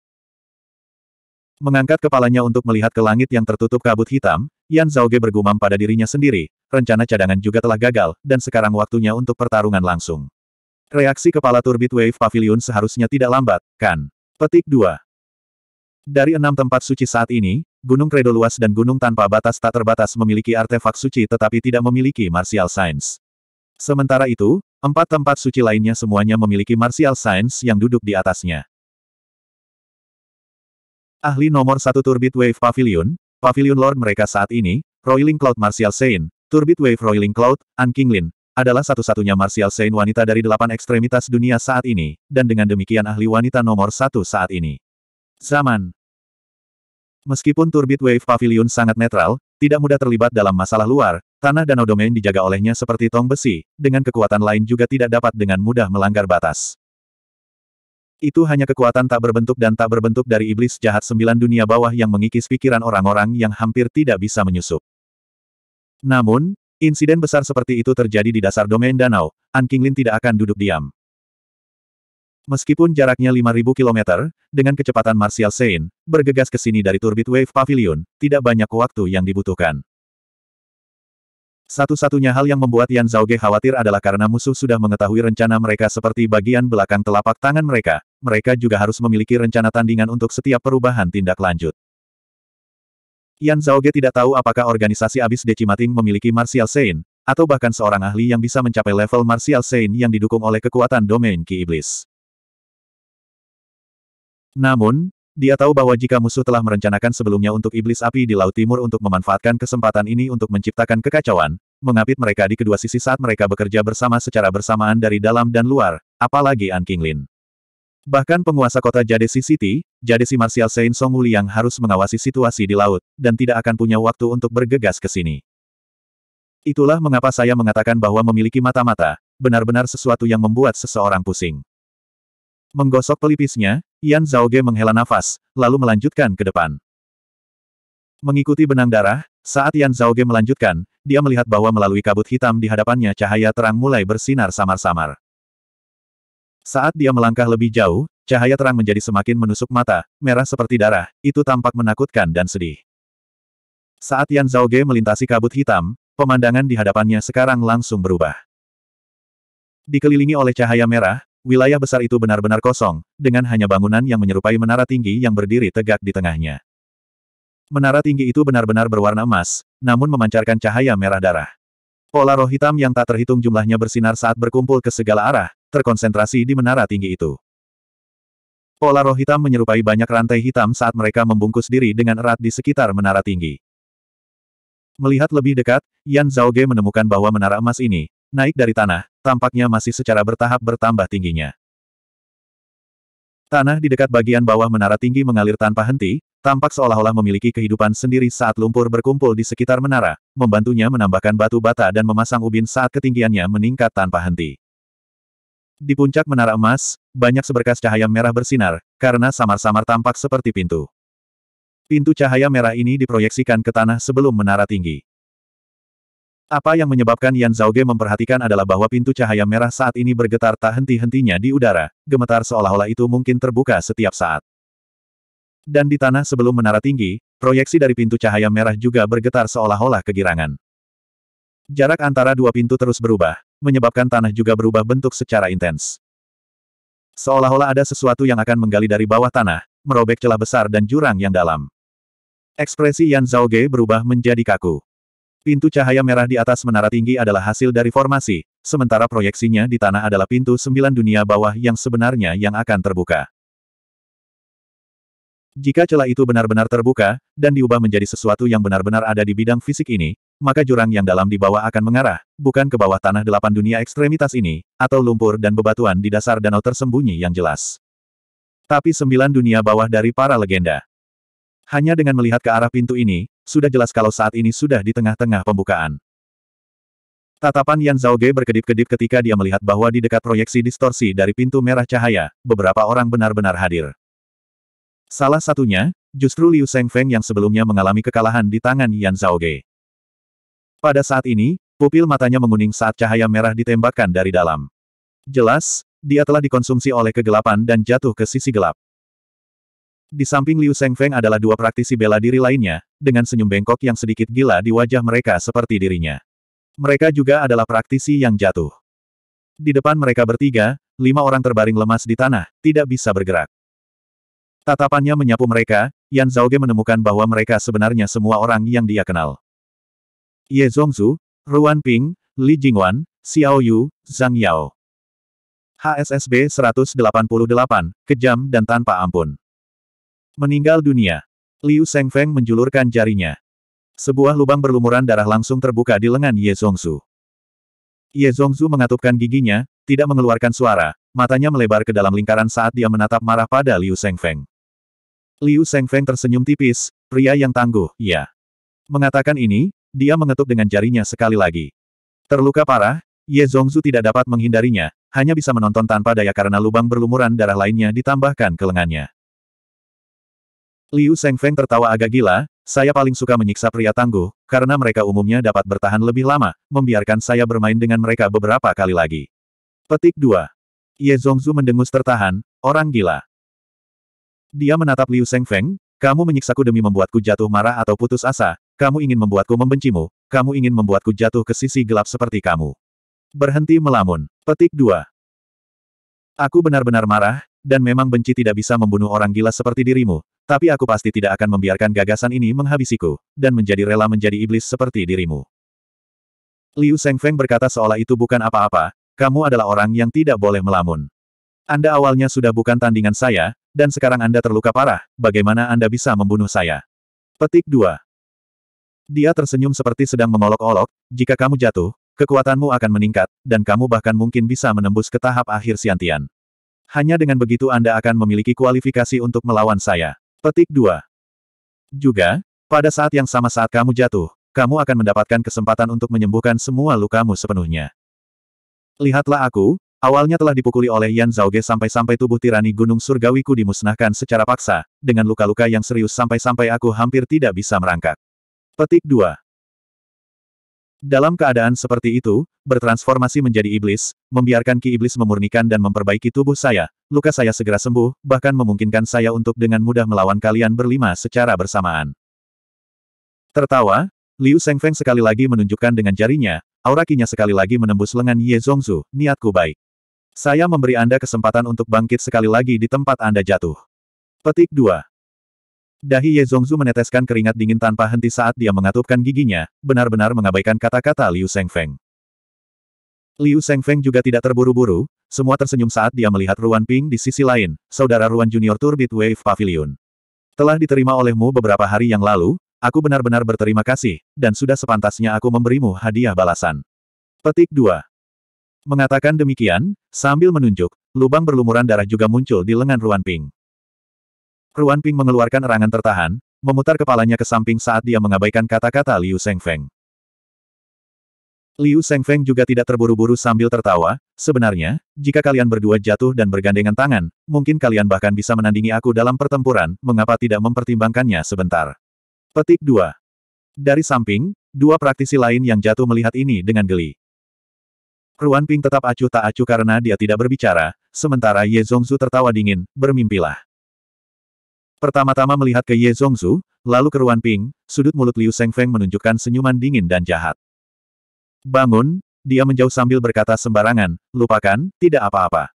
Mengangkat kepalanya untuk melihat ke langit yang tertutup kabut hitam, Yan Zhaoge bergumam pada dirinya sendiri, rencana cadangan juga telah gagal, dan sekarang waktunya untuk pertarungan langsung. Reaksi kepala Turbit Wave Pavilion seharusnya tidak lambat, kan? Petik 2. Dari enam tempat suci saat ini, Gunung Kredo luas dan gunung tanpa batas tak terbatas memiliki artefak suci tetapi tidak memiliki martial science. Sementara itu, empat tempat suci lainnya semuanya memiliki martial science yang duduk di atasnya. Ahli nomor satu Turbit Wave Pavilion, Pavilion Lord mereka saat ini, Roiling Cloud Martial Saint, Turbit Wave Roiling Cloud, An Kinglin, adalah satu-satunya Martial Saint wanita dari delapan ekstremitas dunia saat ini, dan dengan demikian ahli wanita nomor satu saat ini. Zaman Meskipun Turbid Wave Pavilion sangat netral, tidak mudah terlibat dalam masalah luar, tanah danau domain dijaga olehnya seperti tong besi, dengan kekuatan lain juga tidak dapat dengan mudah melanggar batas. Itu hanya kekuatan tak berbentuk dan tak berbentuk dari iblis jahat sembilan dunia bawah yang mengikis pikiran orang-orang yang hampir tidak bisa menyusup. Namun, insiden besar seperti itu terjadi di dasar domain danau, An Kinglin tidak akan duduk diam. Meskipun jaraknya 5.000 km, dengan kecepatan Martial Sein, bergegas ke sini dari Turbit Wave Pavilion, tidak banyak waktu yang dibutuhkan. Satu-satunya hal yang membuat Yan Zhaoge khawatir adalah karena musuh sudah mengetahui rencana mereka seperti bagian belakang telapak tangan mereka, mereka juga harus memiliki rencana tandingan untuk setiap perubahan tindak lanjut. Yan Zhaoge tidak tahu apakah organisasi abis Decimating memiliki Martial Sein, atau bahkan seorang ahli yang bisa mencapai level Martial Sein yang didukung oleh kekuatan domain Ki Iblis. Namun, dia tahu bahwa jika musuh telah merencanakan sebelumnya untuk iblis api di Laut Timur untuk memanfaatkan kesempatan ini untuk menciptakan kekacauan, mengapit mereka di kedua sisi saat mereka bekerja bersama secara bersamaan dari dalam dan luar, apalagi An Kinglin. Bahkan penguasa kota Jadesi City, Jadesi Martial Saint Song Wuli yang harus mengawasi situasi di laut, dan tidak akan punya waktu untuk bergegas ke sini. Itulah mengapa saya mengatakan bahwa memiliki mata-mata, benar-benar sesuatu yang membuat seseorang pusing. Menggosok pelipisnya, Yan Zhaoge menghela nafas, lalu melanjutkan ke depan. Mengikuti benang darah, saat Yan Zhaoge melanjutkan, dia melihat bahwa melalui kabut hitam di hadapannya cahaya terang mulai bersinar samar-samar. Saat dia melangkah lebih jauh, cahaya terang menjadi semakin menusuk mata, merah seperti darah, itu tampak menakutkan dan sedih. Saat Yan Zhaoge melintasi kabut hitam, pemandangan di hadapannya sekarang langsung berubah. Dikelilingi oleh cahaya merah, wilayah besar itu benar-benar kosong, dengan hanya bangunan yang menyerupai menara tinggi yang berdiri tegak di tengahnya. Menara tinggi itu benar-benar berwarna emas, namun memancarkan cahaya merah darah. Pola roh hitam yang tak terhitung jumlahnya bersinar saat berkumpul ke segala arah, terkonsentrasi di menara tinggi itu. Pola roh hitam menyerupai banyak rantai hitam saat mereka membungkus diri dengan erat di sekitar menara tinggi. Melihat lebih dekat, Yan Zhaoge menemukan bahwa menara emas ini, naik dari tanah, tampaknya masih secara bertahap bertambah tingginya. Tanah di dekat bagian bawah menara tinggi mengalir tanpa henti, tampak seolah-olah memiliki kehidupan sendiri saat lumpur berkumpul di sekitar menara, membantunya menambahkan batu bata dan memasang ubin saat ketinggiannya meningkat tanpa henti. Di puncak menara emas, banyak seberkas cahaya merah bersinar, karena samar-samar tampak seperti pintu. Pintu cahaya merah ini diproyeksikan ke tanah sebelum menara tinggi. Apa yang menyebabkan Yan Zhaoge memperhatikan adalah bahwa pintu cahaya merah saat ini bergetar tak henti-hentinya di udara, gemetar seolah-olah itu mungkin terbuka setiap saat. Dan di tanah sebelum menara tinggi, proyeksi dari pintu cahaya merah juga bergetar seolah-olah kegirangan. Jarak antara dua pintu terus berubah, menyebabkan tanah juga berubah bentuk secara intens. Seolah-olah ada sesuatu yang akan menggali dari bawah tanah, merobek celah besar dan jurang yang dalam. Ekspresi Yan Zhaoge berubah menjadi kaku. Pintu cahaya merah di atas menara tinggi adalah hasil dari formasi, sementara proyeksinya di tanah adalah pintu sembilan dunia bawah yang sebenarnya yang akan terbuka. Jika celah itu benar-benar terbuka, dan diubah menjadi sesuatu yang benar-benar ada di bidang fisik ini, maka jurang yang dalam di bawah akan mengarah, bukan ke bawah tanah delapan dunia ekstremitas ini, atau lumpur dan bebatuan di dasar danau tersembunyi yang jelas. Tapi sembilan dunia bawah dari para legenda. Hanya dengan melihat ke arah pintu ini, sudah jelas kalau saat ini sudah di tengah-tengah pembukaan. Tatapan Yan Ge berkedip-kedip ketika dia melihat bahwa di dekat proyeksi distorsi dari pintu merah cahaya, beberapa orang benar-benar hadir. Salah satunya, justru Liu Sheng Feng yang sebelumnya mengalami kekalahan di tangan Yan Ge. Pada saat ini, pupil matanya menguning saat cahaya merah ditembakkan dari dalam. Jelas, dia telah dikonsumsi oleh kegelapan dan jatuh ke sisi gelap. Di samping Liu Shengfeng adalah dua praktisi bela diri lainnya, dengan senyum bengkok yang sedikit gila di wajah mereka seperti dirinya. Mereka juga adalah praktisi yang jatuh. Di depan mereka bertiga, lima orang terbaring lemas di tanah, tidak bisa bergerak. Tatapannya menyapu mereka, Yan Zhaoge menemukan bahwa mereka sebenarnya semua orang yang dia kenal. Ye Zongzu, Ruan Ping, Li Jingwan, Xiao Yu, Zhang Yao. HSSB 188, kejam dan tanpa ampun. Meninggal dunia. Liu Shengfeng menjulurkan jarinya. Sebuah lubang berlumuran darah langsung terbuka di lengan Ye Zongzu. Ye Zongzu mengatupkan giginya, tidak mengeluarkan suara, matanya melebar ke dalam lingkaran saat dia menatap marah pada Liu Shengfeng. Liu Shengfeng tersenyum tipis, pria yang tangguh, ya. Mengatakan ini, dia mengetuk dengan jarinya sekali lagi. Terluka parah, Ye Zongzu tidak dapat menghindarinya, hanya bisa menonton tanpa daya karena lubang berlumuran darah lainnya ditambahkan ke lengannya. Liu Shengfeng tertawa agak gila, saya paling suka menyiksa pria tangguh, karena mereka umumnya dapat bertahan lebih lama, membiarkan saya bermain dengan mereka beberapa kali lagi. Petik 2. Ye Zongzu mendengus tertahan, orang gila. Dia menatap Liu Shengfeng. kamu menyiksaku demi membuatku jatuh marah atau putus asa, kamu ingin membuatku membencimu, kamu ingin membuatku jatuh ke sisi gelap seperti kamu. Berhenti melamun. Petik 2. Aku benar-benar marah, dan memang benci tidak bisa membunuh orang gila seperti dirimu, tapi aku pasti tidak akan membiarkan gagasan ini menghabisiku, dan menjadi rela menjadi iblis seperti dirimu. Liu Shengfeng berkata seolah itu bukan apa-apa, kamu adalah orang yang tidak boleh melamun. Anda awalnya sudah bukan tandingan saya, dan sekarang Anda terluka parah, bagaimana Anda bisa membunuh saya? Petik 2. Dia tersenyum seperti sedang mengolok-olok, jika kamu jatuh, kekuatanmu akan meningkat, dan kamu bahkan mungkin bisa menembus ke tahap akhir Siantian. Hanya dengan begitu Anda akan memiliki kualifikasi untuk melawan saya. Petik 2. Juga, pada saat yang sama saat kamu jatuh, kamu akan mendapatkan kesempatan untuk menyembuhkan semua lukamu sepenuhnya. Lihatlah aku, awalnya telah dipukuli oleh Yan Zhaoge sampai-sampai tubuh tirani gunung surgawiku dimusnahkan secara paksa, dengan luka-luka yang serius sampai-sampai aku hampir tidak bisa merangkak. Petik 2. Dalam keadaan seperti itu, bertransformasi menjadi iblis, membiarkan ki iblis memurnikan dan memperbaiki tubuh saya, luka saya segera sembuh, bahkan memungkinkan saya untuk dengan mudah melawan kalian berlima secara bersamaan. Tertawa, Liu Shengfeng sekali lagi menunjukkan dengan jarinya, aurakinya sekali lagi menembus lengan Ye Zongzu, niatku baik. Saya memberi Anda kesempatan untuk bangkit sekali lagi di tempat Anda jatuh. Petik 2. Dahi Ye Zongzu meneteskan keringat dingin tanpa henti saat dia mengatupkan giginya, benar-benar mengabaikan kata-kata Liu Shengfeng. Liu Shengfeng juga tidak terburu-buru, semua tersenyum saat dia melihat Ruan Ping di sisi lain, saudara Ruan Junior Turbit Wave Pavilion. Telah diterima olehmu beberapa hari yang lalu, aku benar-benar berterima kasih, dan sudah sepantasnya aku memberimu hadiah balasan. Petik 2. Mengatakan demikian, sambil menunjuk, lubang berlumuran darah juga muncul di lengan Ruan Ping. Ruan Ping mengeluarkan erangan tertahan, memutar kepalanya ke samping saat dia mengabaikan kata-kata Liu Feng. Liu Feng juga tidak terburu-buru sambil tertawa, sebenarnya, jika kalian berdua jatuh dan bergandengan tangan, mungkin kalian bahkan bisa menandingi aku dalam pertempuran, mengapa tidak mempertimbangkannya sebentar. Petik 2. Dari samping, dua praktisi lain yang jatuh melihat ini dengan geli. Ruan Ping tetap acuh tak acuh karena dia tidak berbicara, sementara Ye Zongzu tertawa dingin, bermimpilah. Pertama-tama melihat ke Ye Zongzu, lalu ke Ruan Ping, sudut mulut Liu Sengfeng menunjukkan senyuman dingin dan jahat. Bangun, dia menjauh sambil berkata sembarangan, lupakan, tidak apa-apa.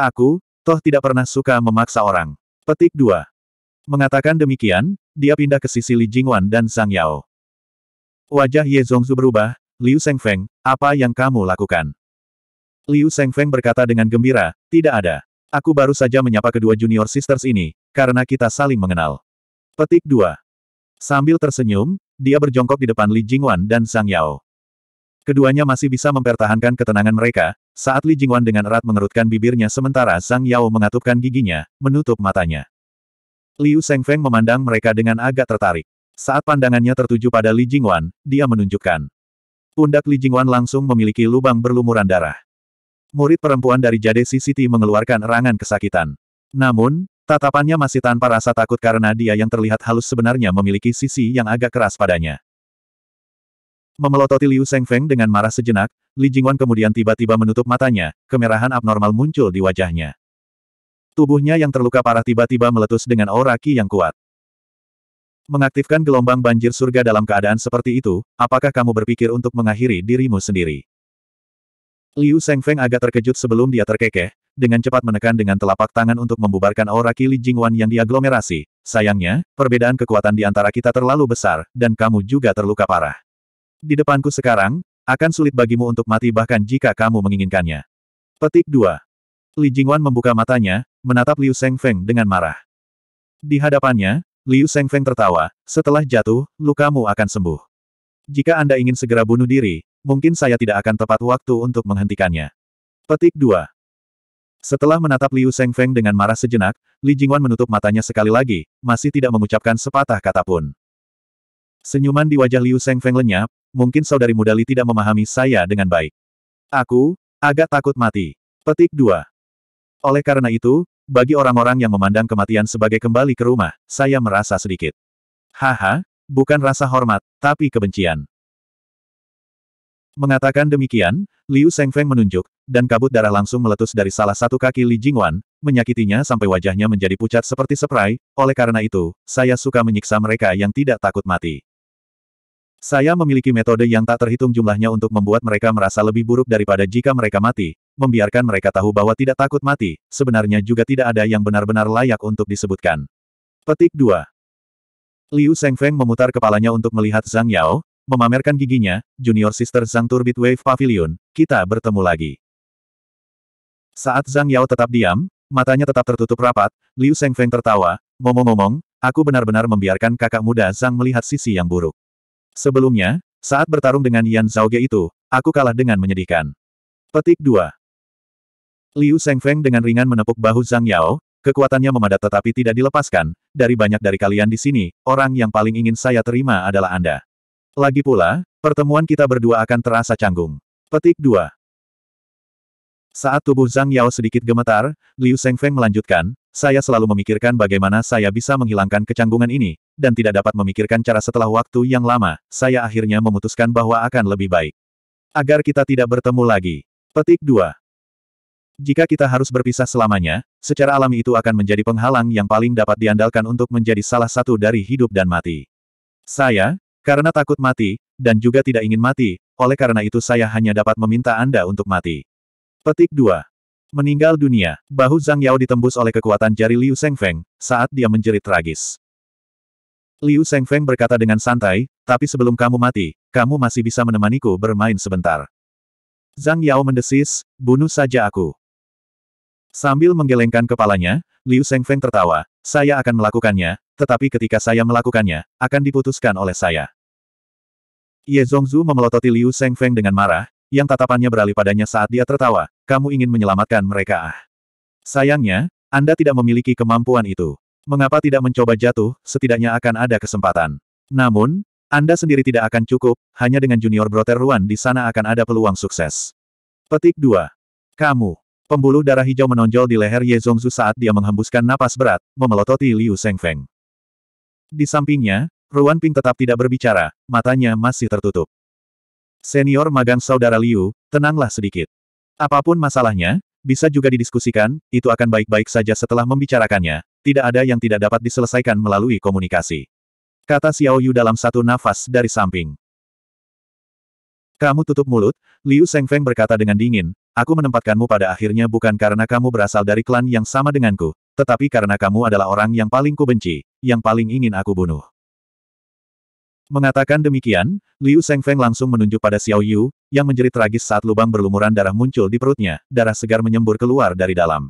Aku, toh tidak pernah suka memaksa orang. Petik 2. Mengatakan demikian, dia pindah ke sisi Li Jingwan dan Zhang Yao. Wajah Ye Zongzu berubah, Liu Sengfeng, apa yang kamu lakukan? Liu Sengfeng berkata dengan gembira, tidak ada. Aku baru saja menyapa kedua junior sisters ini, karena kita saling mengenal. Petik 2. Sambil tersenyum, dia berjongkok di depan Li Jingwan dan Sang Yao. Keduanya masih bisa mempertahankan ketenangan mereka, saat Li Jingwan dengan erat mengerutkan bibirnya sementara Sang Yao mengatupkan giginya, menutup matanya. Liu Zhengfeng memandang mereka dengan agak tertarik. Saat pandangannya tertuju pada Li Jingwan, dia menunjukkan. Pundak Li Jingwan langsung memiliki lubang berlumuran darah. Murid perempuan dari Jade City mengeluarkan erangan kesakitan. Namun, tatapannya masih tanpa rasa takut karena dia yang terlihat halus sebenarnya memiliki sisi yang agak keras padanya. Memelototi Liu Shengfeng dengan marah sejenak, Li Jingwan kemudian tiba-tiba menutup matanya, kemerahan abnormal muncul di wajahnya. Tubuhnya yang terluka parah tiba-tiba meletus dengan aura ki yang kuat. Mengaktifkan gelombang banjir surga dalam keadaan seperti itu, apakah kamu berpikir untuk mengakhiri dirimu sendiri? Liu Shengfeng agak terkejut sebelum dia terkekeh, dengan cepat menekan dengan telapak tangan untuk membubarkan aura Kili Li Jingwan yang diaglomerasi. Sayangnya, perbedaan kekuatan di antara kita terlalu besar, dan kamu juga terluka parah. Di depanku sekarang, akan sulit bagimu untuk mati bahkan jika kamu menginginkannya. Petik 2. Li Jingwan membuka matanya, menatap Liu Shengfeng dengan marah. Di hadapannya, Liu Shengfeng tertawa, setelah jatuh, lukamu akan sembuh. Jika Anda ingin segera bunuh diri, mungkin saya tidak akan tepat waktu untuk menghentikannya. Petik 2. Setelah menatap Liu Shengfeng dengan marah sejenak, Li Jingwan menutup matanya sekali lagi, masih tidak mengucapkan sepatah kata pun. Senyuman di wajah Liu Shengfeng lenyap, mungkin saudari muda Li tidak memahami saya dengan baik. Aku, agak takut mati. Petik 2. Oleh karena itu, bagi orang-orang yang memandang kematian sebagai kembali ke rumah, saya merasa sedikit. Haha, bukan rasa hormat, tapi kebencian. Mengatakan demikian, Liu Shengfeng menunjuk, dan kabut darah langsung meletus dari salah satu kaki Li Jingwan, menyakitinya sampai wajahnya menjadi pucat seperti seprai, oleh karena itu, saya suka menyiksa mereka yang tidak takut mati. Saya memiliki metode yang tak terhitung jumlahnya untuk membuat mereka merasa lebih buruk daripada jika mereka mati, membiarkan mereka tahu bahwa tidak takut mati, sebenarnya juga tidak ada yang benar-benar layak untuk disebutkan. Petik 2 Liu Shengfeng memutar kepalanya untuk melihat Zhang Yao, memamerkan giginya, Junior Sister Zhang Turbit Wave Pavilion, kita bertemu lagi. Saat Zhang Yao tetap diam, matanya tetap tertutup rapat, Liu Shengfeng tertawa, ngomong-ngomong, aku benar-benar membiarkan kakak muda Zhang melihat sisi yang buruk. Sebelumnya, saat bertarung dengan Yan Zhaoge itu, aku kalah dengan menyedihkan. Petik 2 Liu Shengfeng dengan ringan menepuk bahu Zhang Yao, Kekuatannya memadat tetapi tidak dilepaskan, dari banyak dari kalian di sini, orang yang paling ingin saya terima adalah Anda. Lagi pula, pertemuan kita berdua akan terasa canggung. Petik 2. Saat tubuh Zhang Yao sedikit gemetar, Liu Shengfeng melanjutkan, saya selalu memikirkan bagaimana saya bisa menghilangkan kecanggungan ini, dan tidak dapat memikirkan cara setelah waktu yang lama, saya akhirnya memutuskan bahwa akan lebih baik. Agar kita tidak bertemu lagi. Petik 2. Jika kita harus berpisah selamanya, secara alami itu akan menjadi penghalang yang paling dapat diandalkan untuk menjadi salah satu dari hidup dan mati. Saya, karena takut mati, dan juga tidak ingin mati, oleh karena itu saya hanya dapat meminta Anda untuk mati. Petik 2. Meninggal dunia, bahu Zhang Yao ditembus oleh kekuatan jari Liu Zhengfeng, saat dia menjerit tragis. Liu Zhengfeng berkata dengan santai, tapi sebelum kamu mati, kamu masih bisa menemaniku bermain sebentar. Zhang Yao mendesis, bunuh saja aku. Sambil menggelengkan kepalanya, Liu Shengfeng tertawa, saya akan melakukannya, tetapi ketika saya melakukannya, akan diputuskan oleh saya. Ye Zongzu memelototi Liu Shengfeng dengan marah, yang tatapannya beralih padanya saat dia tertawa, kamu ingin menyelamatkan mereka ah. Sayangnya, Anda tidak memiliki kemampuan itu. Mengapa tidak mencoba jatuh, setidaknya akan ada kesempatan. Namun, Anda sendiri tidak akan cukup, hanya dengan junior broter Ruan di sana akan ada peluang sukses. Petik 2. Kamu. Pembuluh darah hijau menonjol di leher Ye Zongzu saat dia menghembuskan napas berat, memelototi Liu Shengfeng. Di sampingnya, Ruan Ping tetap tidak berbicara, matanya masih tertutup. Senior magang saudara Liu, tenanglah sedikit. Apapun masalahnya, bisa juga didiskusikan, itu akan baik-baik saja setelah membicarakannya, tidak ada yang tidak dapat diselesaikan melalui komunikasi. Kata Xiao Yu dalam satu nafas dari samping. Kamu tutup mulut, Liu Shengfeng berkata dengan dingin, Aku menempatkanmu pada akhirnya bukan karena kamu berasal dari klan yang sama denganku, tetapi karena kamu adalah orang yang paling kubenci, yang paling ingin aku bunuh. Mengatakan demikian, Liu Shengfeng langsung menunjuk pada Xiao Yu, yang menjerit tragis saat lubang berlumuran darah muncul di perutnya, darah segar menyembur keluar dari dalam.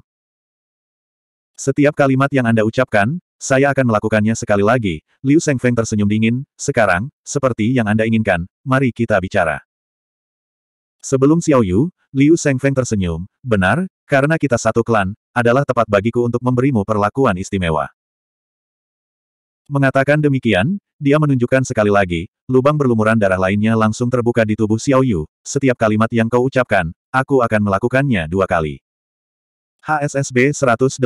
Setiap kalimat yang Anda ucapkan, saya akan melakukannya sekali lagi, Liu Shengfeng tersenyum dingin, sekarang, seperti yang Anda inginkan, mari kita bicara. Sebelum Xiao Yu, Liu Shengfeng tersenyum, benar, karena kita satu klan, adalah tepat bagiku untuk memberimu perlakuan istimewa. Mengatakan demikian, dia menunjukkan sekali lagi, lubang berlumuran darah lainnya langsung terbuka di tubuh Xiao Yu, setiap kalimat yang kau ucapkan, aku akan melakukannya dua kali. HSSB 189,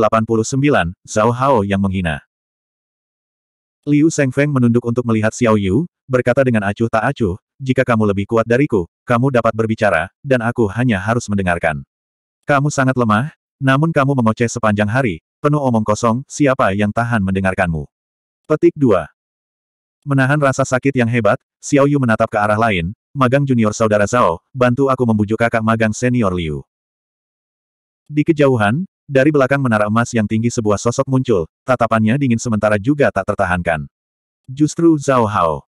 Zhao Hao yang menghina. Liu Shengfeng menunduk untuk melihat Xiao Yu, berkata dengan acuh tak acuh, jika kamu lebih kuat dariku, kamu dapat berbicara, dan aku hanya harus mendengarkan. Kamu sangat lemah, namun kamu mengoceh sepanjang hari, penuh omong kosong, siapa yang tahan mendengarkanmu? Petik 2. Menahan rasa sakit yang hebat, Xiao Yu menatap ke arah lain, magang junior saudara Zhao, bantu aku membujuk kakak magang senior Liu. Di kejauhan, dari belakang menara emas yang tinggi sebuah sosok muncul, tatapannya dingin sementara juga tak tertahankan. Justru Zhao Hao.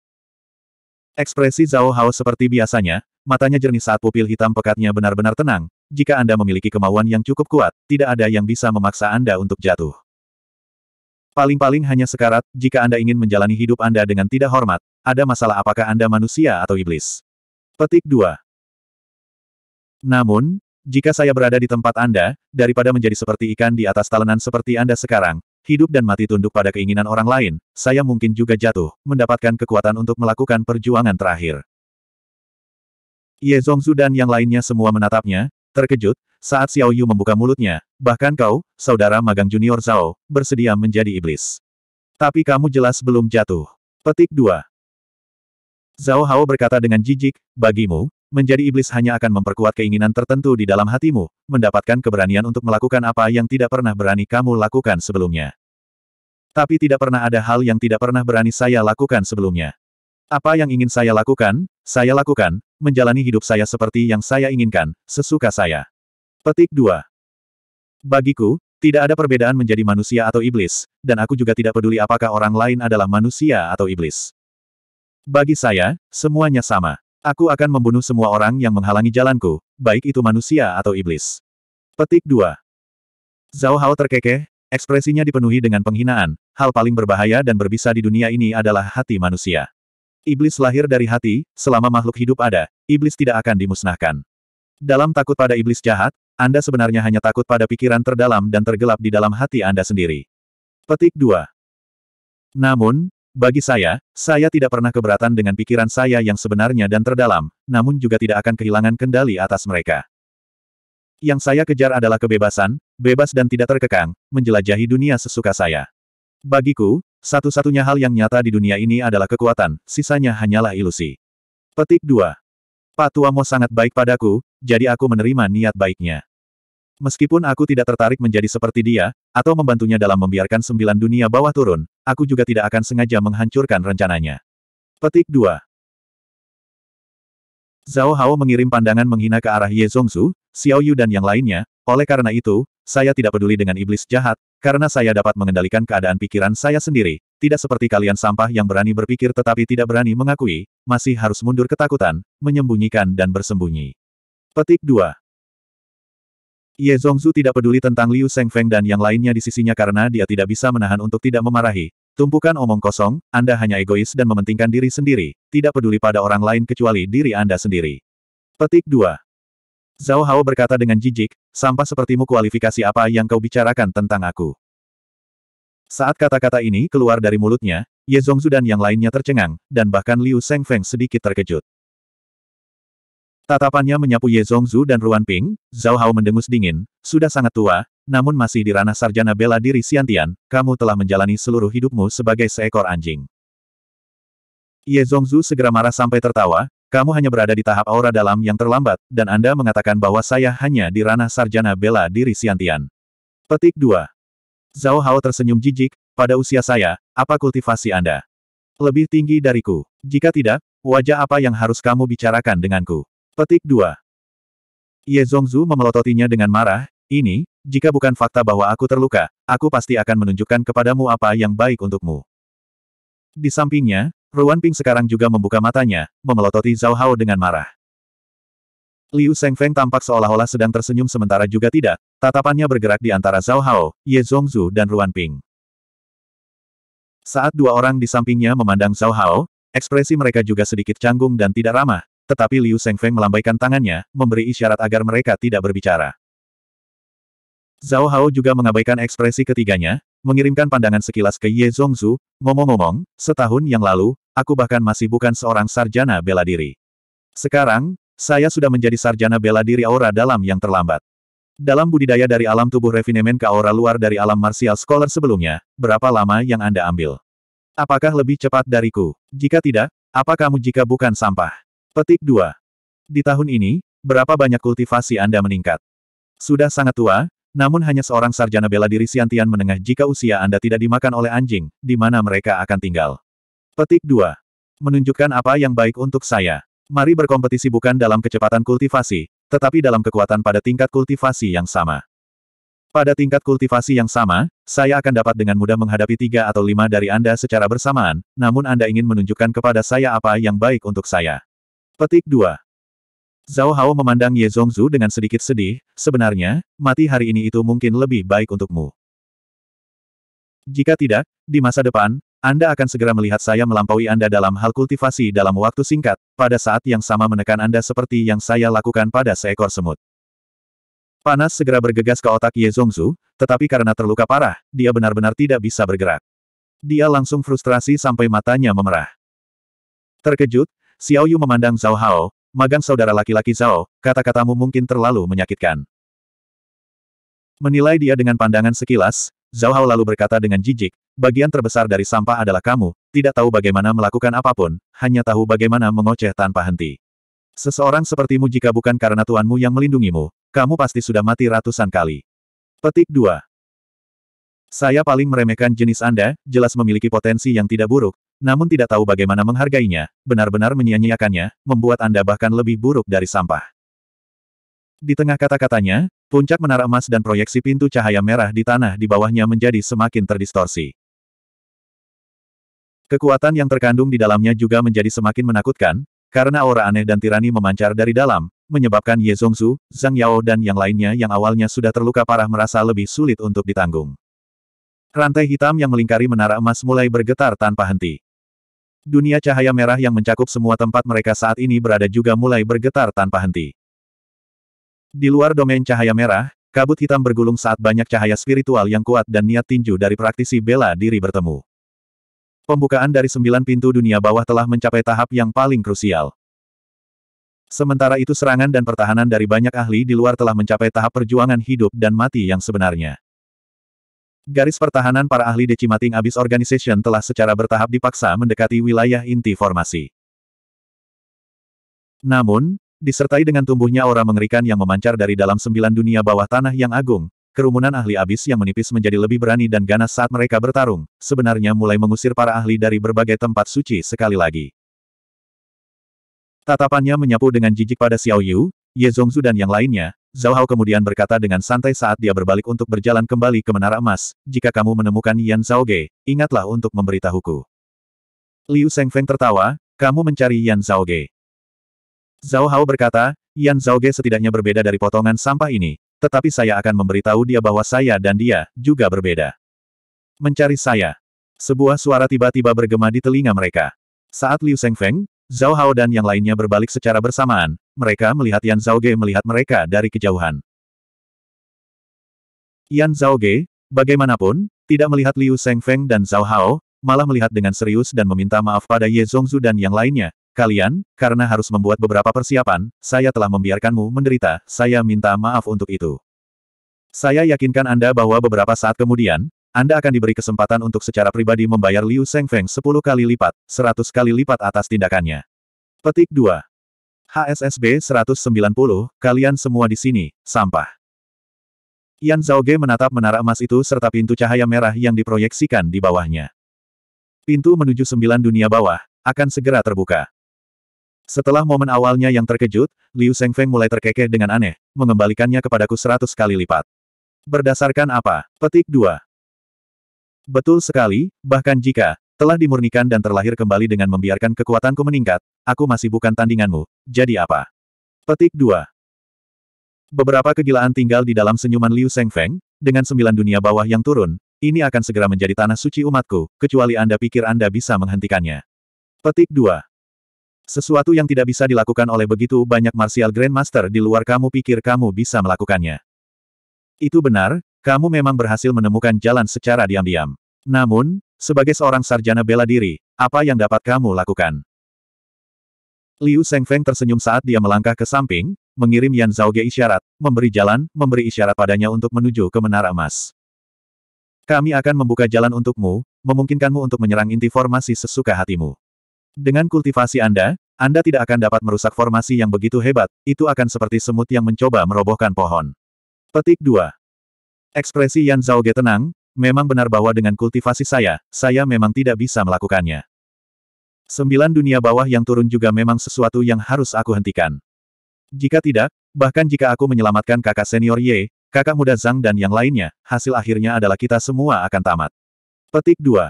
Ekspresi Zhao Hao seperti biasanya, matanya jernih saat pupil hitam pekatnya benar-benar tenang, jika Anda memiliki kemauan yang cukup kuat, tidak ada yang bisa memaksa Anda untuk jatuh. Paling-paling hanya sekarat, jika Anda ingin menjalani hidup Anda dengan tidak hormat, ada masalah apakah Anda manusia atau iblis. Petik 2. Namun, jika saya berada di tempat Anda, daripada menjadi seperti ikan di atas talenan seperti Anda sekarang, hidup dan mati tunduk pada keinginan orang lain, saya mungkin juga jatuh, mendapatkan kekuatan untuk melakukan perjuangan terakhir. Ye Zongzu dan yang lainnya semua menatapnya, terkejut, saat Xiao Yu membuka mulutnya, bahkan kau, saudara magang junior Zhao, bersedia menjadi iblis. Tapi kamu jelas belum jatuh. Petik 2. Zhao Hao berkata dengan jijik, bagimu, menjadi iblis hanya akan memperkuat keinginan tertentu di dalam hatimu, mendapatkan keberanian untuk melakukan apa yang tidak pernah berani kamu lakukan sebelumnya. Tapi tidak pernah ada hal yang tidak pernah berani saya lakukan sebelumnya. Apa yang ingin saya lakukan, saya lakukan, menjalani hidup saya seperti yang saya inginkan, sesuka saya. Petik 2. Bagiku, tidak ada perbedaan menjadi manusia atau iblis, dan aku juga tidak peduli apakah orang lain adalah manusia atau iblis. Bagi saya, semuanya sama. Aku akan membunuh semua orang yang menghalangi jalanku, baik itu manusia atau iblis. Petik 2. Zhao Hao terkekeh, ekspresinya dipenuhi dengan penghinaan, hal paling berbahaya dan berbisa di dunia ini adalah hati manusia. Iblis lahir dari hati, selama makhluk hidup ada, iblis tidak akan dimusnahkan. Dalam takut pada iblis jahat, Anda sebenarnya hanya takut pada pikiran terdalam dan tergelap di dalam hati Anda sendiri. Petik 2. Namun, bagi saya, saya tidak pernah keberatan dengan pikiran saya yang sebenarnya dan terdalam, namun juga tidak akan kehilangan kendali atas mereka. Yang saya kejar adalah kebebasan, bebas dan tidak terkekang, menjelajahi dunia sesuka saya. Bagiku, satu-satunya hal yang nyata di dunia ini adalah kekuatan, sisanya hanyalah ilusi. Petik 2. Patuamo sangat baik padaku, jadi aku menerima niat baiknya. Meskipun aku tidak tertarik menjadi seperti dia, atau membantunya dalam membiarkan sembilan dunia bawah turun, aku juga tidak akan sengaja menghancurkan rencananya. Petik 2 Zhao Hao mengirim pandangan menghina ke arah Ye Zongzu, Xiao Yu dan yang lainnya, oleh karena itu, saya tidak peduli dengan iblis jahat, karena saya dapat mengendalikan keadaan pikiran saya sendiri, tidak seperti kalian sampah yang berani berpikir tetapi tidak berani mengakui, masih harus mundur ketakutan, menyembunyikan dan bersembunyi. Petik 2 Ye Zongzu tidak peduli tentang Liu Shengfeng dan yang lainnya di sisinya karena dia tidak bisa menahan untuk tidak memarahi. Tumpukan omong kosong, Anda hanya egois dan mementingkan diri sendiri, tidak peduli pada orang lain kecuali diri Anda sendiri. Petik 2. Zhao Hao berkata dengan jijik, sampah sepertimu kualifikasi apa yang kau bicarakan tentang aku. Saat kata-kata ini keluar dari mulutnya, Ye Zongzu dan yang lainnya tercengang, dan bahkan Liu Shengfeng sedikit terkejut. Tatapannya menyapu Ye Zongzu dan Ruan Ping, Zhao Hao mendengus dingin, sudah sangat tua, namun masih di ranah sarjana bela diri Siantian, kamu telah menjalani seluruh hidupmu sebagai seekor anjing. Ye Zongzu segera marah sampai tertawa, kamu hanya berada di tahap aura dalam yang terlambat, dan Anda mengatakan bahwa saya hanya di ranah sarjana bela diri Siantian. Petik 2. Zhao Hao tersenyum jijik, pada usia saya, apa kultivasi Anda? Lebih tinggi dariku. Jika tidak, wajah apa yang harus kamu bicarakan denganku? Petik 2. Ye Zongzu memelototinya dengan marah, ini, jika bukan fakta bahwa aku terluka, aku pasti akan menunjukkan kepadamu apa yang baik untukmu. Di sampingnya, Ruan Ping sekarang juga membuka matanya, memelototi Zhao Hao dengan marah. Liu Shengfeng tampak seolah-olah sedang tersenyum sementara juga tidak, tatapannya bergerak di antara Zhao Hao, Ye Zongzu dan Ruan Ping. Saat dua orang di sampingnya memandang Zhao Hao, ekspresi mereka juga sedikit canggung dan tidak ramah, tetapi Liu Shengfeng melambaikan tangannya, memberi isyarat agar mereka tidak berbicara. Zhao Hao juga mengabaikan ekspresi ketiganya, mengirimkan pandangan sekilas ke Ye Zongzu, ngomong-ngomong, setahun yang lalu, aku bahkan masih bukan seorang sarjana bela diri. Sekarang, saya sudah menjadi sarjana bela diri aura dalam yang terlambat. Dalam budidaya dari alam tubuh refinemen ke aura luar dari alam martial scholar sebelumnya, berapa lama yang Anda ambil? Apakah lebih cepat dariku? Jika tidak, apa kamu jika bukan sampah? Petik 2. Di tahun ini, berapa banyak kultivasi Anda meningkat? Sudah sangat tua, namun hanya seorang sarjana bela diri Siantian menengah jika usia Anda tidak dimakan oleh anjing, di mana mereka akan tinggal. Petik 2. Menunjukkan apa yang baik untuk saya. Mari berkompetisi bukan dalam kecepatan kultivasi, tetapi dalam kekuatan pada tingkat kultivasi yang sama. Pada tingkat kultivasi yang sama, saya akan dapat dengan mudah menghadapi tiga atau lima dari Anda secara bersamaan, namun Anda ingin menunjukkan kepada saya apa yang baik untuk saya. Petik 2. Zhao Hao memandang Ye Zongzu dengan sedikit sedih, sebenarnya, mati hari ini itu mungkin lebih baik untukmu. Jika tidak, di masa depan, Anda akan segera melihat saya melampaui Anda dalam hal kultivasi dalam waktu singkat, pada saat yang sama menekan Anda seperti yang saya lakukan pada seekor semut. Panas segera bergegas ke otak Ye Zongzu, tetapi karena terluka parah, dia benar-benar tidak bisa bergerak. Dia langsung frustrasi sampai matanya memerah. Terkejut, Xiao Yu memandang Zhao Hao, magang saudara laki-laki Zhao, kata-katamu mungkin terlalu menyakitkan. Menilai dia dengan pandangan sekilas, Zhao Hao lalu berkata dengan jijik, bagian terbesar dari sampah adalah kamu, tidak tahu bagaimana melakukan apapun, hanya tahu bagaimana mengoceh tanpa henti. Seseorang sepertimu jika bukan karena tuanmu yang melindungimu, kamu pasti sudah mati ratusan kali. Petik 2. Saya paling meremehkan jenis Anda, jelas memiliki potensi yang tidak buruk, namun tidak tahu bagaimana menghargainya, benar-benar menyia-nyiakannya, membuat Anda bahkan lebih buruk dari sampah. Di tengah kata-katanya, puncak menara emas dan proyeksi pintu cahaya merah di tanah di bawahnya menjadi semakin terdistorsi. Kekuatan yang terkandung di dalamnya juga menjadi semakin menakutkan, karena aura aneh dan tirani memancar dari dalam, menyebabkan Ye Zongzu, Zhang Yao dan yang lainnya yang awalnya sudah terluka parah merasa lebih sulit untuk ditanggung. Rantai hitam yang melingkari menara emas mulai bergetar tanpa henti. Dunia cahaya merah yang mencakup semua tempat mereka saat ini berada juga mulai bergetar tanpa henti. Di luar domain cahaya merah, kabut hitam bergulung saat banyak cahaya spiritual yang kuat dan niat tinju dari praktisi bela diri bertemu. Pembukaan dari sembilan pintu dunia bawah telah mencapai tahap yang paling krusial. Sementara itu serangan dan pertahanan dari banyak ahli di luar telah mencapai tahap perjuangan hidup dan mati yang sebenarnya. Garis pertahanan para ahli Decimating Abyss Organization telah secara bertahap dipaksa mendekati wilayah inti formasi. Namun, disertai dengan tumbuhnya aura mengerikan yang memancar dari dalam sembilan dunia bawah tanah yang agung, kerumunan ahli abis yang menipis menjadi lebih berani dan ganas saat mereka bertarung, sebenarnya mulai mengusir para ahli dari berbagai tempat suci sekali lagi. Tatapannya menyapu dengan jijik pada Xiao Yu, Ye Zongzu dan yang lainnya, Zhao Hao kemudian berkata dengan santai saat dia berbalik untuk berjalan kembali ke Menara Emas, jika kamu menemukan Yan Zhao Ge, ingatlah untuk memberitahuku. Liu Feng tertawa, kamu mencari Yan Zhao Ge? Zhao Hao berkata, Yan Zhao Ge setidaknya berbeda dari potongan sampah ini, tetapi saya akan memberitahu dia bahwa saya dan dia, juga berbeda. Mencari saya. Sebuah suara tiba-tiba bergema di telinga mereka. Saat Liu Feng. Zhao Hao dan yang lainnya berbalik secara bersamaan, mereka melihat Yan Zhao Ge melihat mereka dari kejauhan. Yan Zhao Ge, bagaimanapun, tidak melihat Liu Sheng Feng dan Zhao Hao, malah melihat dengan serius dan meminta maaf pada Ye Zhongzu dan yang lainnya, Kalian, karena harus membuat beberapa persiapan, saya telah membiarkanmu menderita, saya minta maaf untuk itu. Saya yakinkan Anda bahwa beberapa saat kemudian, anda akan diberi kesempatan untuk secara pribadi membayar Liu Shengfeng 10 kali lipat, 100 kali lipat atas tindakannya. Petik 2. HSSB 190, kalian semua di sini, sampah. Yan Zhaoge menatap menara emas itu serta pintu cahaya merah yang diproyeksikan di bawahnya. Pintu menuju sembilan dunia bawah, akan segera terbuka. Setelah momen awalnya yang terkejut, Liu Shengfeng mulai terkekeh dengan aneh, mengembalikannya kepadaku seratus kali lipat. Berdasarkan apa? Petik 2. Betul sekali, bahkan jika telah dimurnikan dan terlahir kembali dengan membiarkan kekuatanku meningkat, aku masih bukan tandinganmu, jadi apa? Petik 2. Beberapa kegilaan tinggal di dalam senyuman Liu Shengfeng. dengan sembilan dunia bawah yang turun, ini akan segera menjadi tanah suci umatku, kecuali Anda pikir Anda bisa menghentikannya. Petik 2. Sesuatu yang tidak bisa dilakukan oleh begitu banyak martial grandmaster di luar kamu pikir kamu bisa melakukannya. Itu benar, kamu memang berhasil menemukan jalan secara diam-diam. Namun, sebagai seorang sarjana bela diri, apa yang dapat kamu lakukan? Liu Shengfeng tersenyum saat dia melangkah ke samping, mengirim Yan Zhaoge isyarat, memberi jalan, memberi isyarat padanya untuk menuju ke Menara Emas. Kami akan membuka jalan untukmu, memungkinkanmu untuk menyerang inti formasi sesuka hatimu. Dengan kultivasi Anda, Anda tidak akan dapat merusak formasi yang begitu hebat, itu akan seperti semut yang mencoba merobohkan pohon. Petik 2. Ekspresi Yan Zhaoge tenang, memang benar bahwa dengan kultivasi saya, saya memang tidak bisa melakukannya. Sembilan dunia bawah yang turun juga memang sesuatu yang harus aku hentikan. Jika tidak, bahkan jika aku menyelamatkan kakak senior Ye, kakak muda Zhang dan yang lainnya, hasil akhirnya adalah kita semua akan tamat. Petik 2.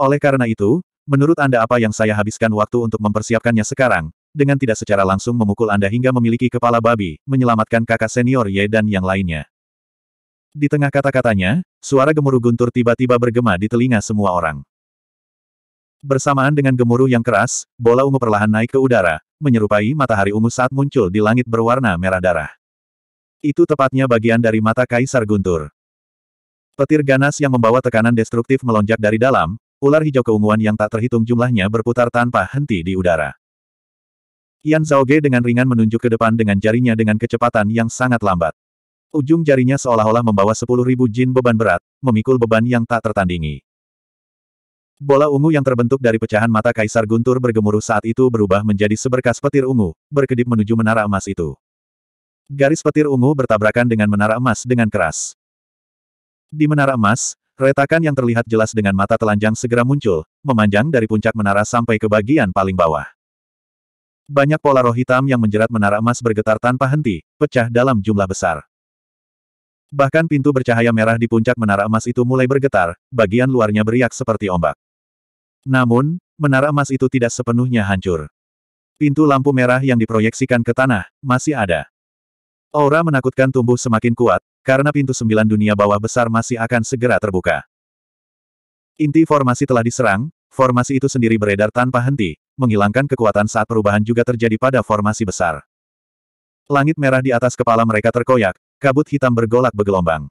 Oleh karena itu, menurut Anda apa yang saya habiskan waktu untuk mempersiapkannya sekarang, dengan tidak secara langsung memukul Anda hingga memiliki kepala babi, menyelamatkan kakak senior Ye dan yang lainnya. Di tengah kata-katanya, suara gemuruh guntur tiba-tiba bergema di telinga semua orang. Bersamaan dengan gemuruh yang keras, bola ungu perlahan naik ke udara, menyerupai matahari ungu saat muncul di langit berwarna merah darah. Itu tepatnya bagian dari mata Kaisar Guntur. Petir ganas yang membawa tekanan destruktif melonjak dari dalam, ular hijau keunguan yang tak terhitung jumlahnya berputar tanpa henti di udara. Yan Zhaoge dengan ringan menunjuk ke depan dengan jarinya dengan kecepatan yang sangat lambat. Ujung jarinya seolah-olah membawa sepuluh ribu jin beban berat, memikul beban yang tak tertandingi. Bola ungu yang terbentuk dari pecahan mata Kaisar Guntur bergemuruh saat itu berubah menjadi seberkas petir ungu, berkedip menuju menara emas itu. Garis petir ungu bertabrakan dengan menara emas dengan keras. Di menara emas, retakan yang terlihat jelas dengan mata telanjang segera muncul, memanjang dari puncak menara sampai ke bagian paling bawah. Banyak pola roh hitam yang menjerat menara emas bergetar tanpa henti, pecah dalam jumlah besar. Bahkan pintu bercahaya merah di puncak menara emas itu mulai bergetar, bagian luarnya beriak seperti ombak. Namun, menara emas itu tidak sepenuhnya hancur. Pintu lampu merah yang diproyeksikan ke tanah, masih ada. Aura menakutkan tumbuh semakin kuat, karena pintu sembilan dunia bawah besar masih akan segera terbuka. Inti formasi telah diserang, formasi itu sendiri beredar tanpa henti, menghilangkan kekuatan saat perubahan juga terjadi pada formasi besar. Langit merah di atas kepala mereka terkoyak, kabut hitam bergolak bergelombang.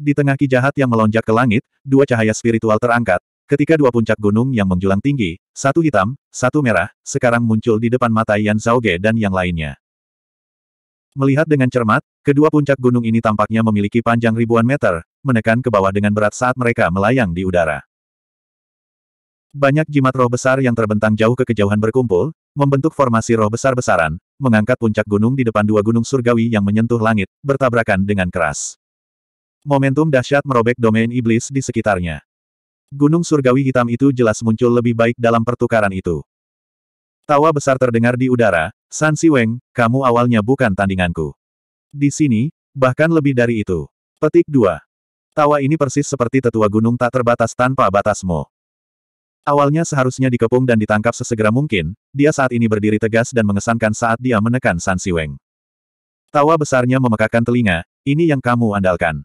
Di tengah ki jahat yang melonjak ke langit, dua cahaya spiritual terangkat, ketika dua puncak gunung yang menjulang tinggi, satu hitam, satu merah, sekarang muncul di depan mata Yan Zhaoge dan yang lainnya. Melihat dengan cermat, kedua puncak gunung ini tampaknya memiliki panjang ribuan meter, menekan ke bawah dengan berat saat mereka melayang di udara. Banyak jimat roh besar yang terbentang jauh ke kejauhan berkumpul, membentuk formasi roh besar-besaran, mengangkat puncak gunung di depan dua gunung surgawi yang menyentuh langit, bertabrakan dengan keras. Momentum dahsyat merobek domain iblis di sekitarnya. Gunung surgawi hitam itu jelas muncul lebih baik dalam pertukaran itu. Tawa besar terdengar di udara, San Si Weng, kamu awalnya bukan tandinganku. Di sini, bahkan lebih dari itu. Petik 2. Tawa ini persis seperti tetua gunung tak terbatas tanpa batasmu. Awalnya seharusnya dikepung dan ditangkap sesegera mungkin, dia saat ini berdiri tegas dan mengesankan saat dia menekan San Siweng. Tawa besarnya memekakkan telinga, ini yang kamu andalkan.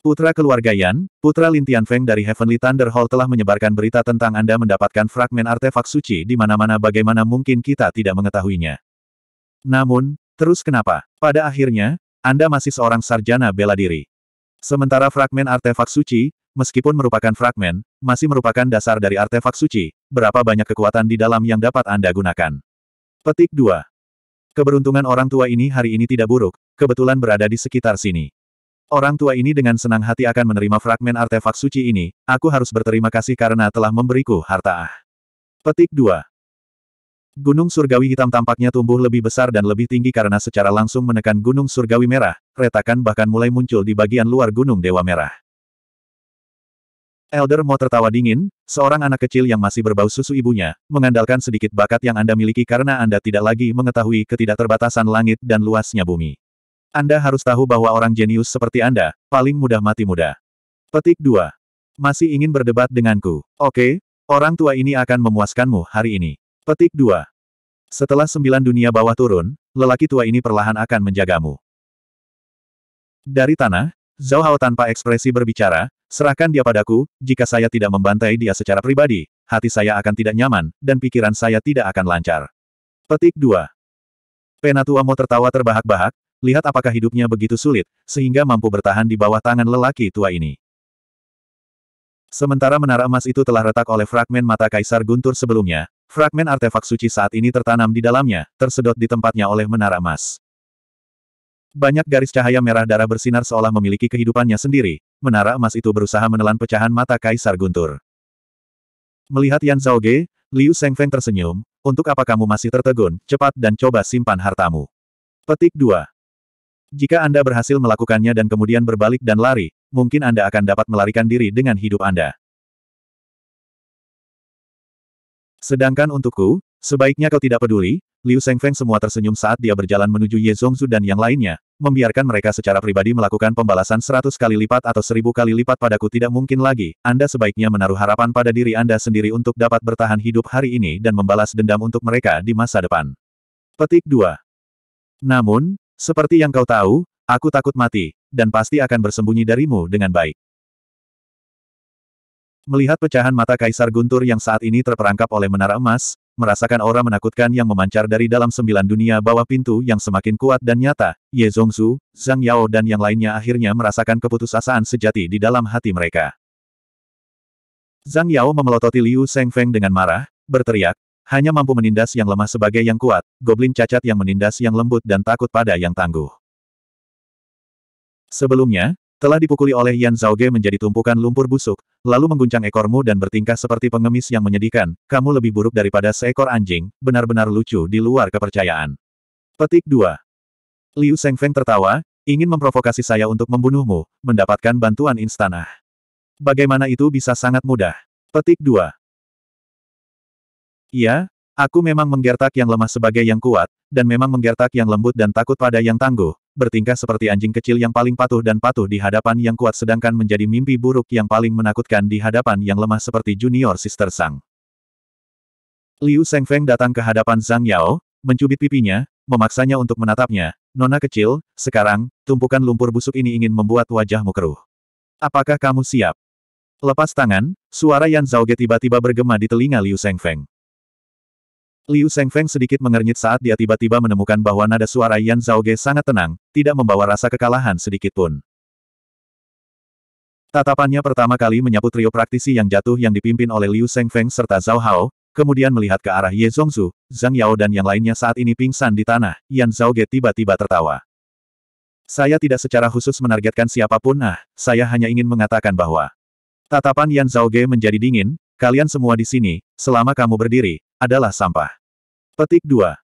Putra keluarga Yan, putra Lintian Feng dari Heavenly Thunder Hall telah menyebarkan berita tentang Anda mendapatkan fragmen artefak suci di mana-mana bagaimana mungkin kita tidak mengetahuinya. Namun, terus kenapa? Pada akhirnya, Anda masih seorang sarjana bela diri. Sementara fragmen artefak suci, meskipun merupakan fragmen, masih merupakan dasar dari artefak suci, berapa banyak kekuatan di dalam yang dapat Anda gunakan. Petik 2. Keberuntungan orang tua ini hari ini tidak buruk, kebetulan berada di sekitar sini. Orang tua ini dengan senang hati akan menerima fragmen artefak suci ini, aku harus berterima kasih karena telah memberiku harta ah. Petik 2. Gunung surgawi hitam tampaknya tumbuh lebih besar dan lebih tinggi karena secara langsung menekan gunung surgawi merah, retakan bahkan mulai muncul di bagian luar gunung dewa merah. Elder Mo tertawa dingin, seorang anak kecil yang masih berbau susu ibunya, mengandalkan sedikit bakat yang Anda miliki karena Anda tidak lagi mengetahui ketidakterbatasan langit dan luasnya bumi. Anda harus tahu bahwa orang jenius seperti Anda, paling mudah mati muda. Petik 2. Masih ingin berdebat denganku? Oke, orang tua ini akan memuaskanmu hari ini. Petik 2. Setelah sembilan dunia bawah turun, lelaki tua ini perlahan akan menjagamu. Dari tanah, Zhao Hao tanpa ekspresi berbicara, serahkan dia padaku, jika saya tidak membantai dia secara pribadi, hati saya akan tidak nyaman, dan pikiran saya tidak akan lancar. Petik 2. Penatua mau tertawa terbahak-bahak, lihat apakah hidupnya begitu sulit, sehingga mampu bertahan di bawah tangan lelaki tua ini. Sementara menara emas itu telah retak oleh fragmen mata Kaisar Guntur sebelumnya, Fragmen artefak suci saat ini tertanam di dalamnya, tersedot di tempatnya oleh menara emas. Banyak garis cahaya merah darah bersinar seolah memiliki kehidupannya sendiri. Menara emas itu berusaha menelan pecahan mata Kaisar Guntur. Melihat Yan Zhaoge, Liu Shengfeng tersenyum, untuk apa kamu masih tertegun, cepat dan coba simpan hartamu. Petik 2. Jika Anda berhasil melakukannya dan kemudian berbalik dan lari, mungkin Anda akan dapat melarikan diri dengan hidup Anda. Sedangkan untukku, sebaiknya kau tidak peduli, Liu Shengfeng semua tersenyum saat dia berjalan menuju Ye Zongzu dan yang lainnya, membiarkan mereka secara pribadi melakukan pembalasan seratus kali lipat atau seribu kali lipat padaku tidak mungkin lagi, Anda sebaiknya menaruh harapan pada diri Anda sendiri untuk dapat bertahan hidup hari ini dan membalas dendam untuk mereka di masa depan. Petik 2. Namun, seperti yang kau tahu, aku takut mati, dan pasti akan bersembunyi darimu dengan baik. Melihat pecahan mata Kaisar Guntur yang saat ini terperangkap oleh menara emas, merasakan aura menakutkan yang memancar dari dalam sembilan dunia bawah pintu yang semakin kuat dan nyata, Ye Zongzu, Zhang Yao dan yang lainnya akhirnya merasakan keputusasaan sejati di dalam hati mereka. Zhang Yao memelototi Liu Shengfeng dengan marah, berteriak, hanya mampu menindas yang lemah sebagai yang kuat, goblin cacat yang menindas yang lembut dan takut pada yang tangguh. Sebelumnya, telah dipukuli oleh Yan Zhaoge menjadi tumpukan lumpur busuk, lalu mengguncang ekormu dan bertingkah seperti pengemis yang menyedihkan, kamu lebih buruk daripada seekor anjing, benar-benar lucu di luar kepercayaan. Petik 2. Liu Zhengfeng tertawa, ingin memprovokasi saya untuk membunuhmu, mendapatkan bantuan instanah. Bagaimana itu bisa sangat mudah? Petik 2. Iya, aku memang menggertak yang lemah sebagai yang kuat, dan memang menggertak yang lembut dan takut pada yang tangguh, bertingkah seperti anjing kecil yang paling patuh dan patuh di hadapan yang kuat sedangkan menjadi mimpi buruk yang paling menakutkan di hadapan yang lemah seperti junior sister Sang. Liu Sengfeng datang ke hadapan Zhang Yao, mencubit pipinya, memaksanya untuk menatapnya. Nona kecil, sekarang, tumpukan lumpur busuk ini ingin membuat wajahmu keruh. Apakah kamu siap? Lepas tangan, suara Yan Zhaoge tiba-tiba bergema di telinga Liu Sengfeng. Liu Shengfeng sedikit mengernyit saat dia tiba-tiba menemukan bahwa nada suara Yan Zhaoge sangat tenang, tidak membawa rasa kekalahan sedikit pun. Tatapannya pertama kali menyapu trio praktisi yang jatuh yang dipimpin oleh Liu Shengfeng serta Zhao Hao, kemudian melihat ke arah Ye Zongzu, Zhang Yao dan yang lainnya saat ini pingsan di tanah, Yan Zhaoge tiba-tiba tertawa. Saya tidak secara khusus menargetkan siapapun nah, saya hanya ingin mengatakan bahwa Tatapan Yan Zhaoge menjadi dingin, kalian semua di sini, selama kamu berdiri, adalah sampah. Petik 2.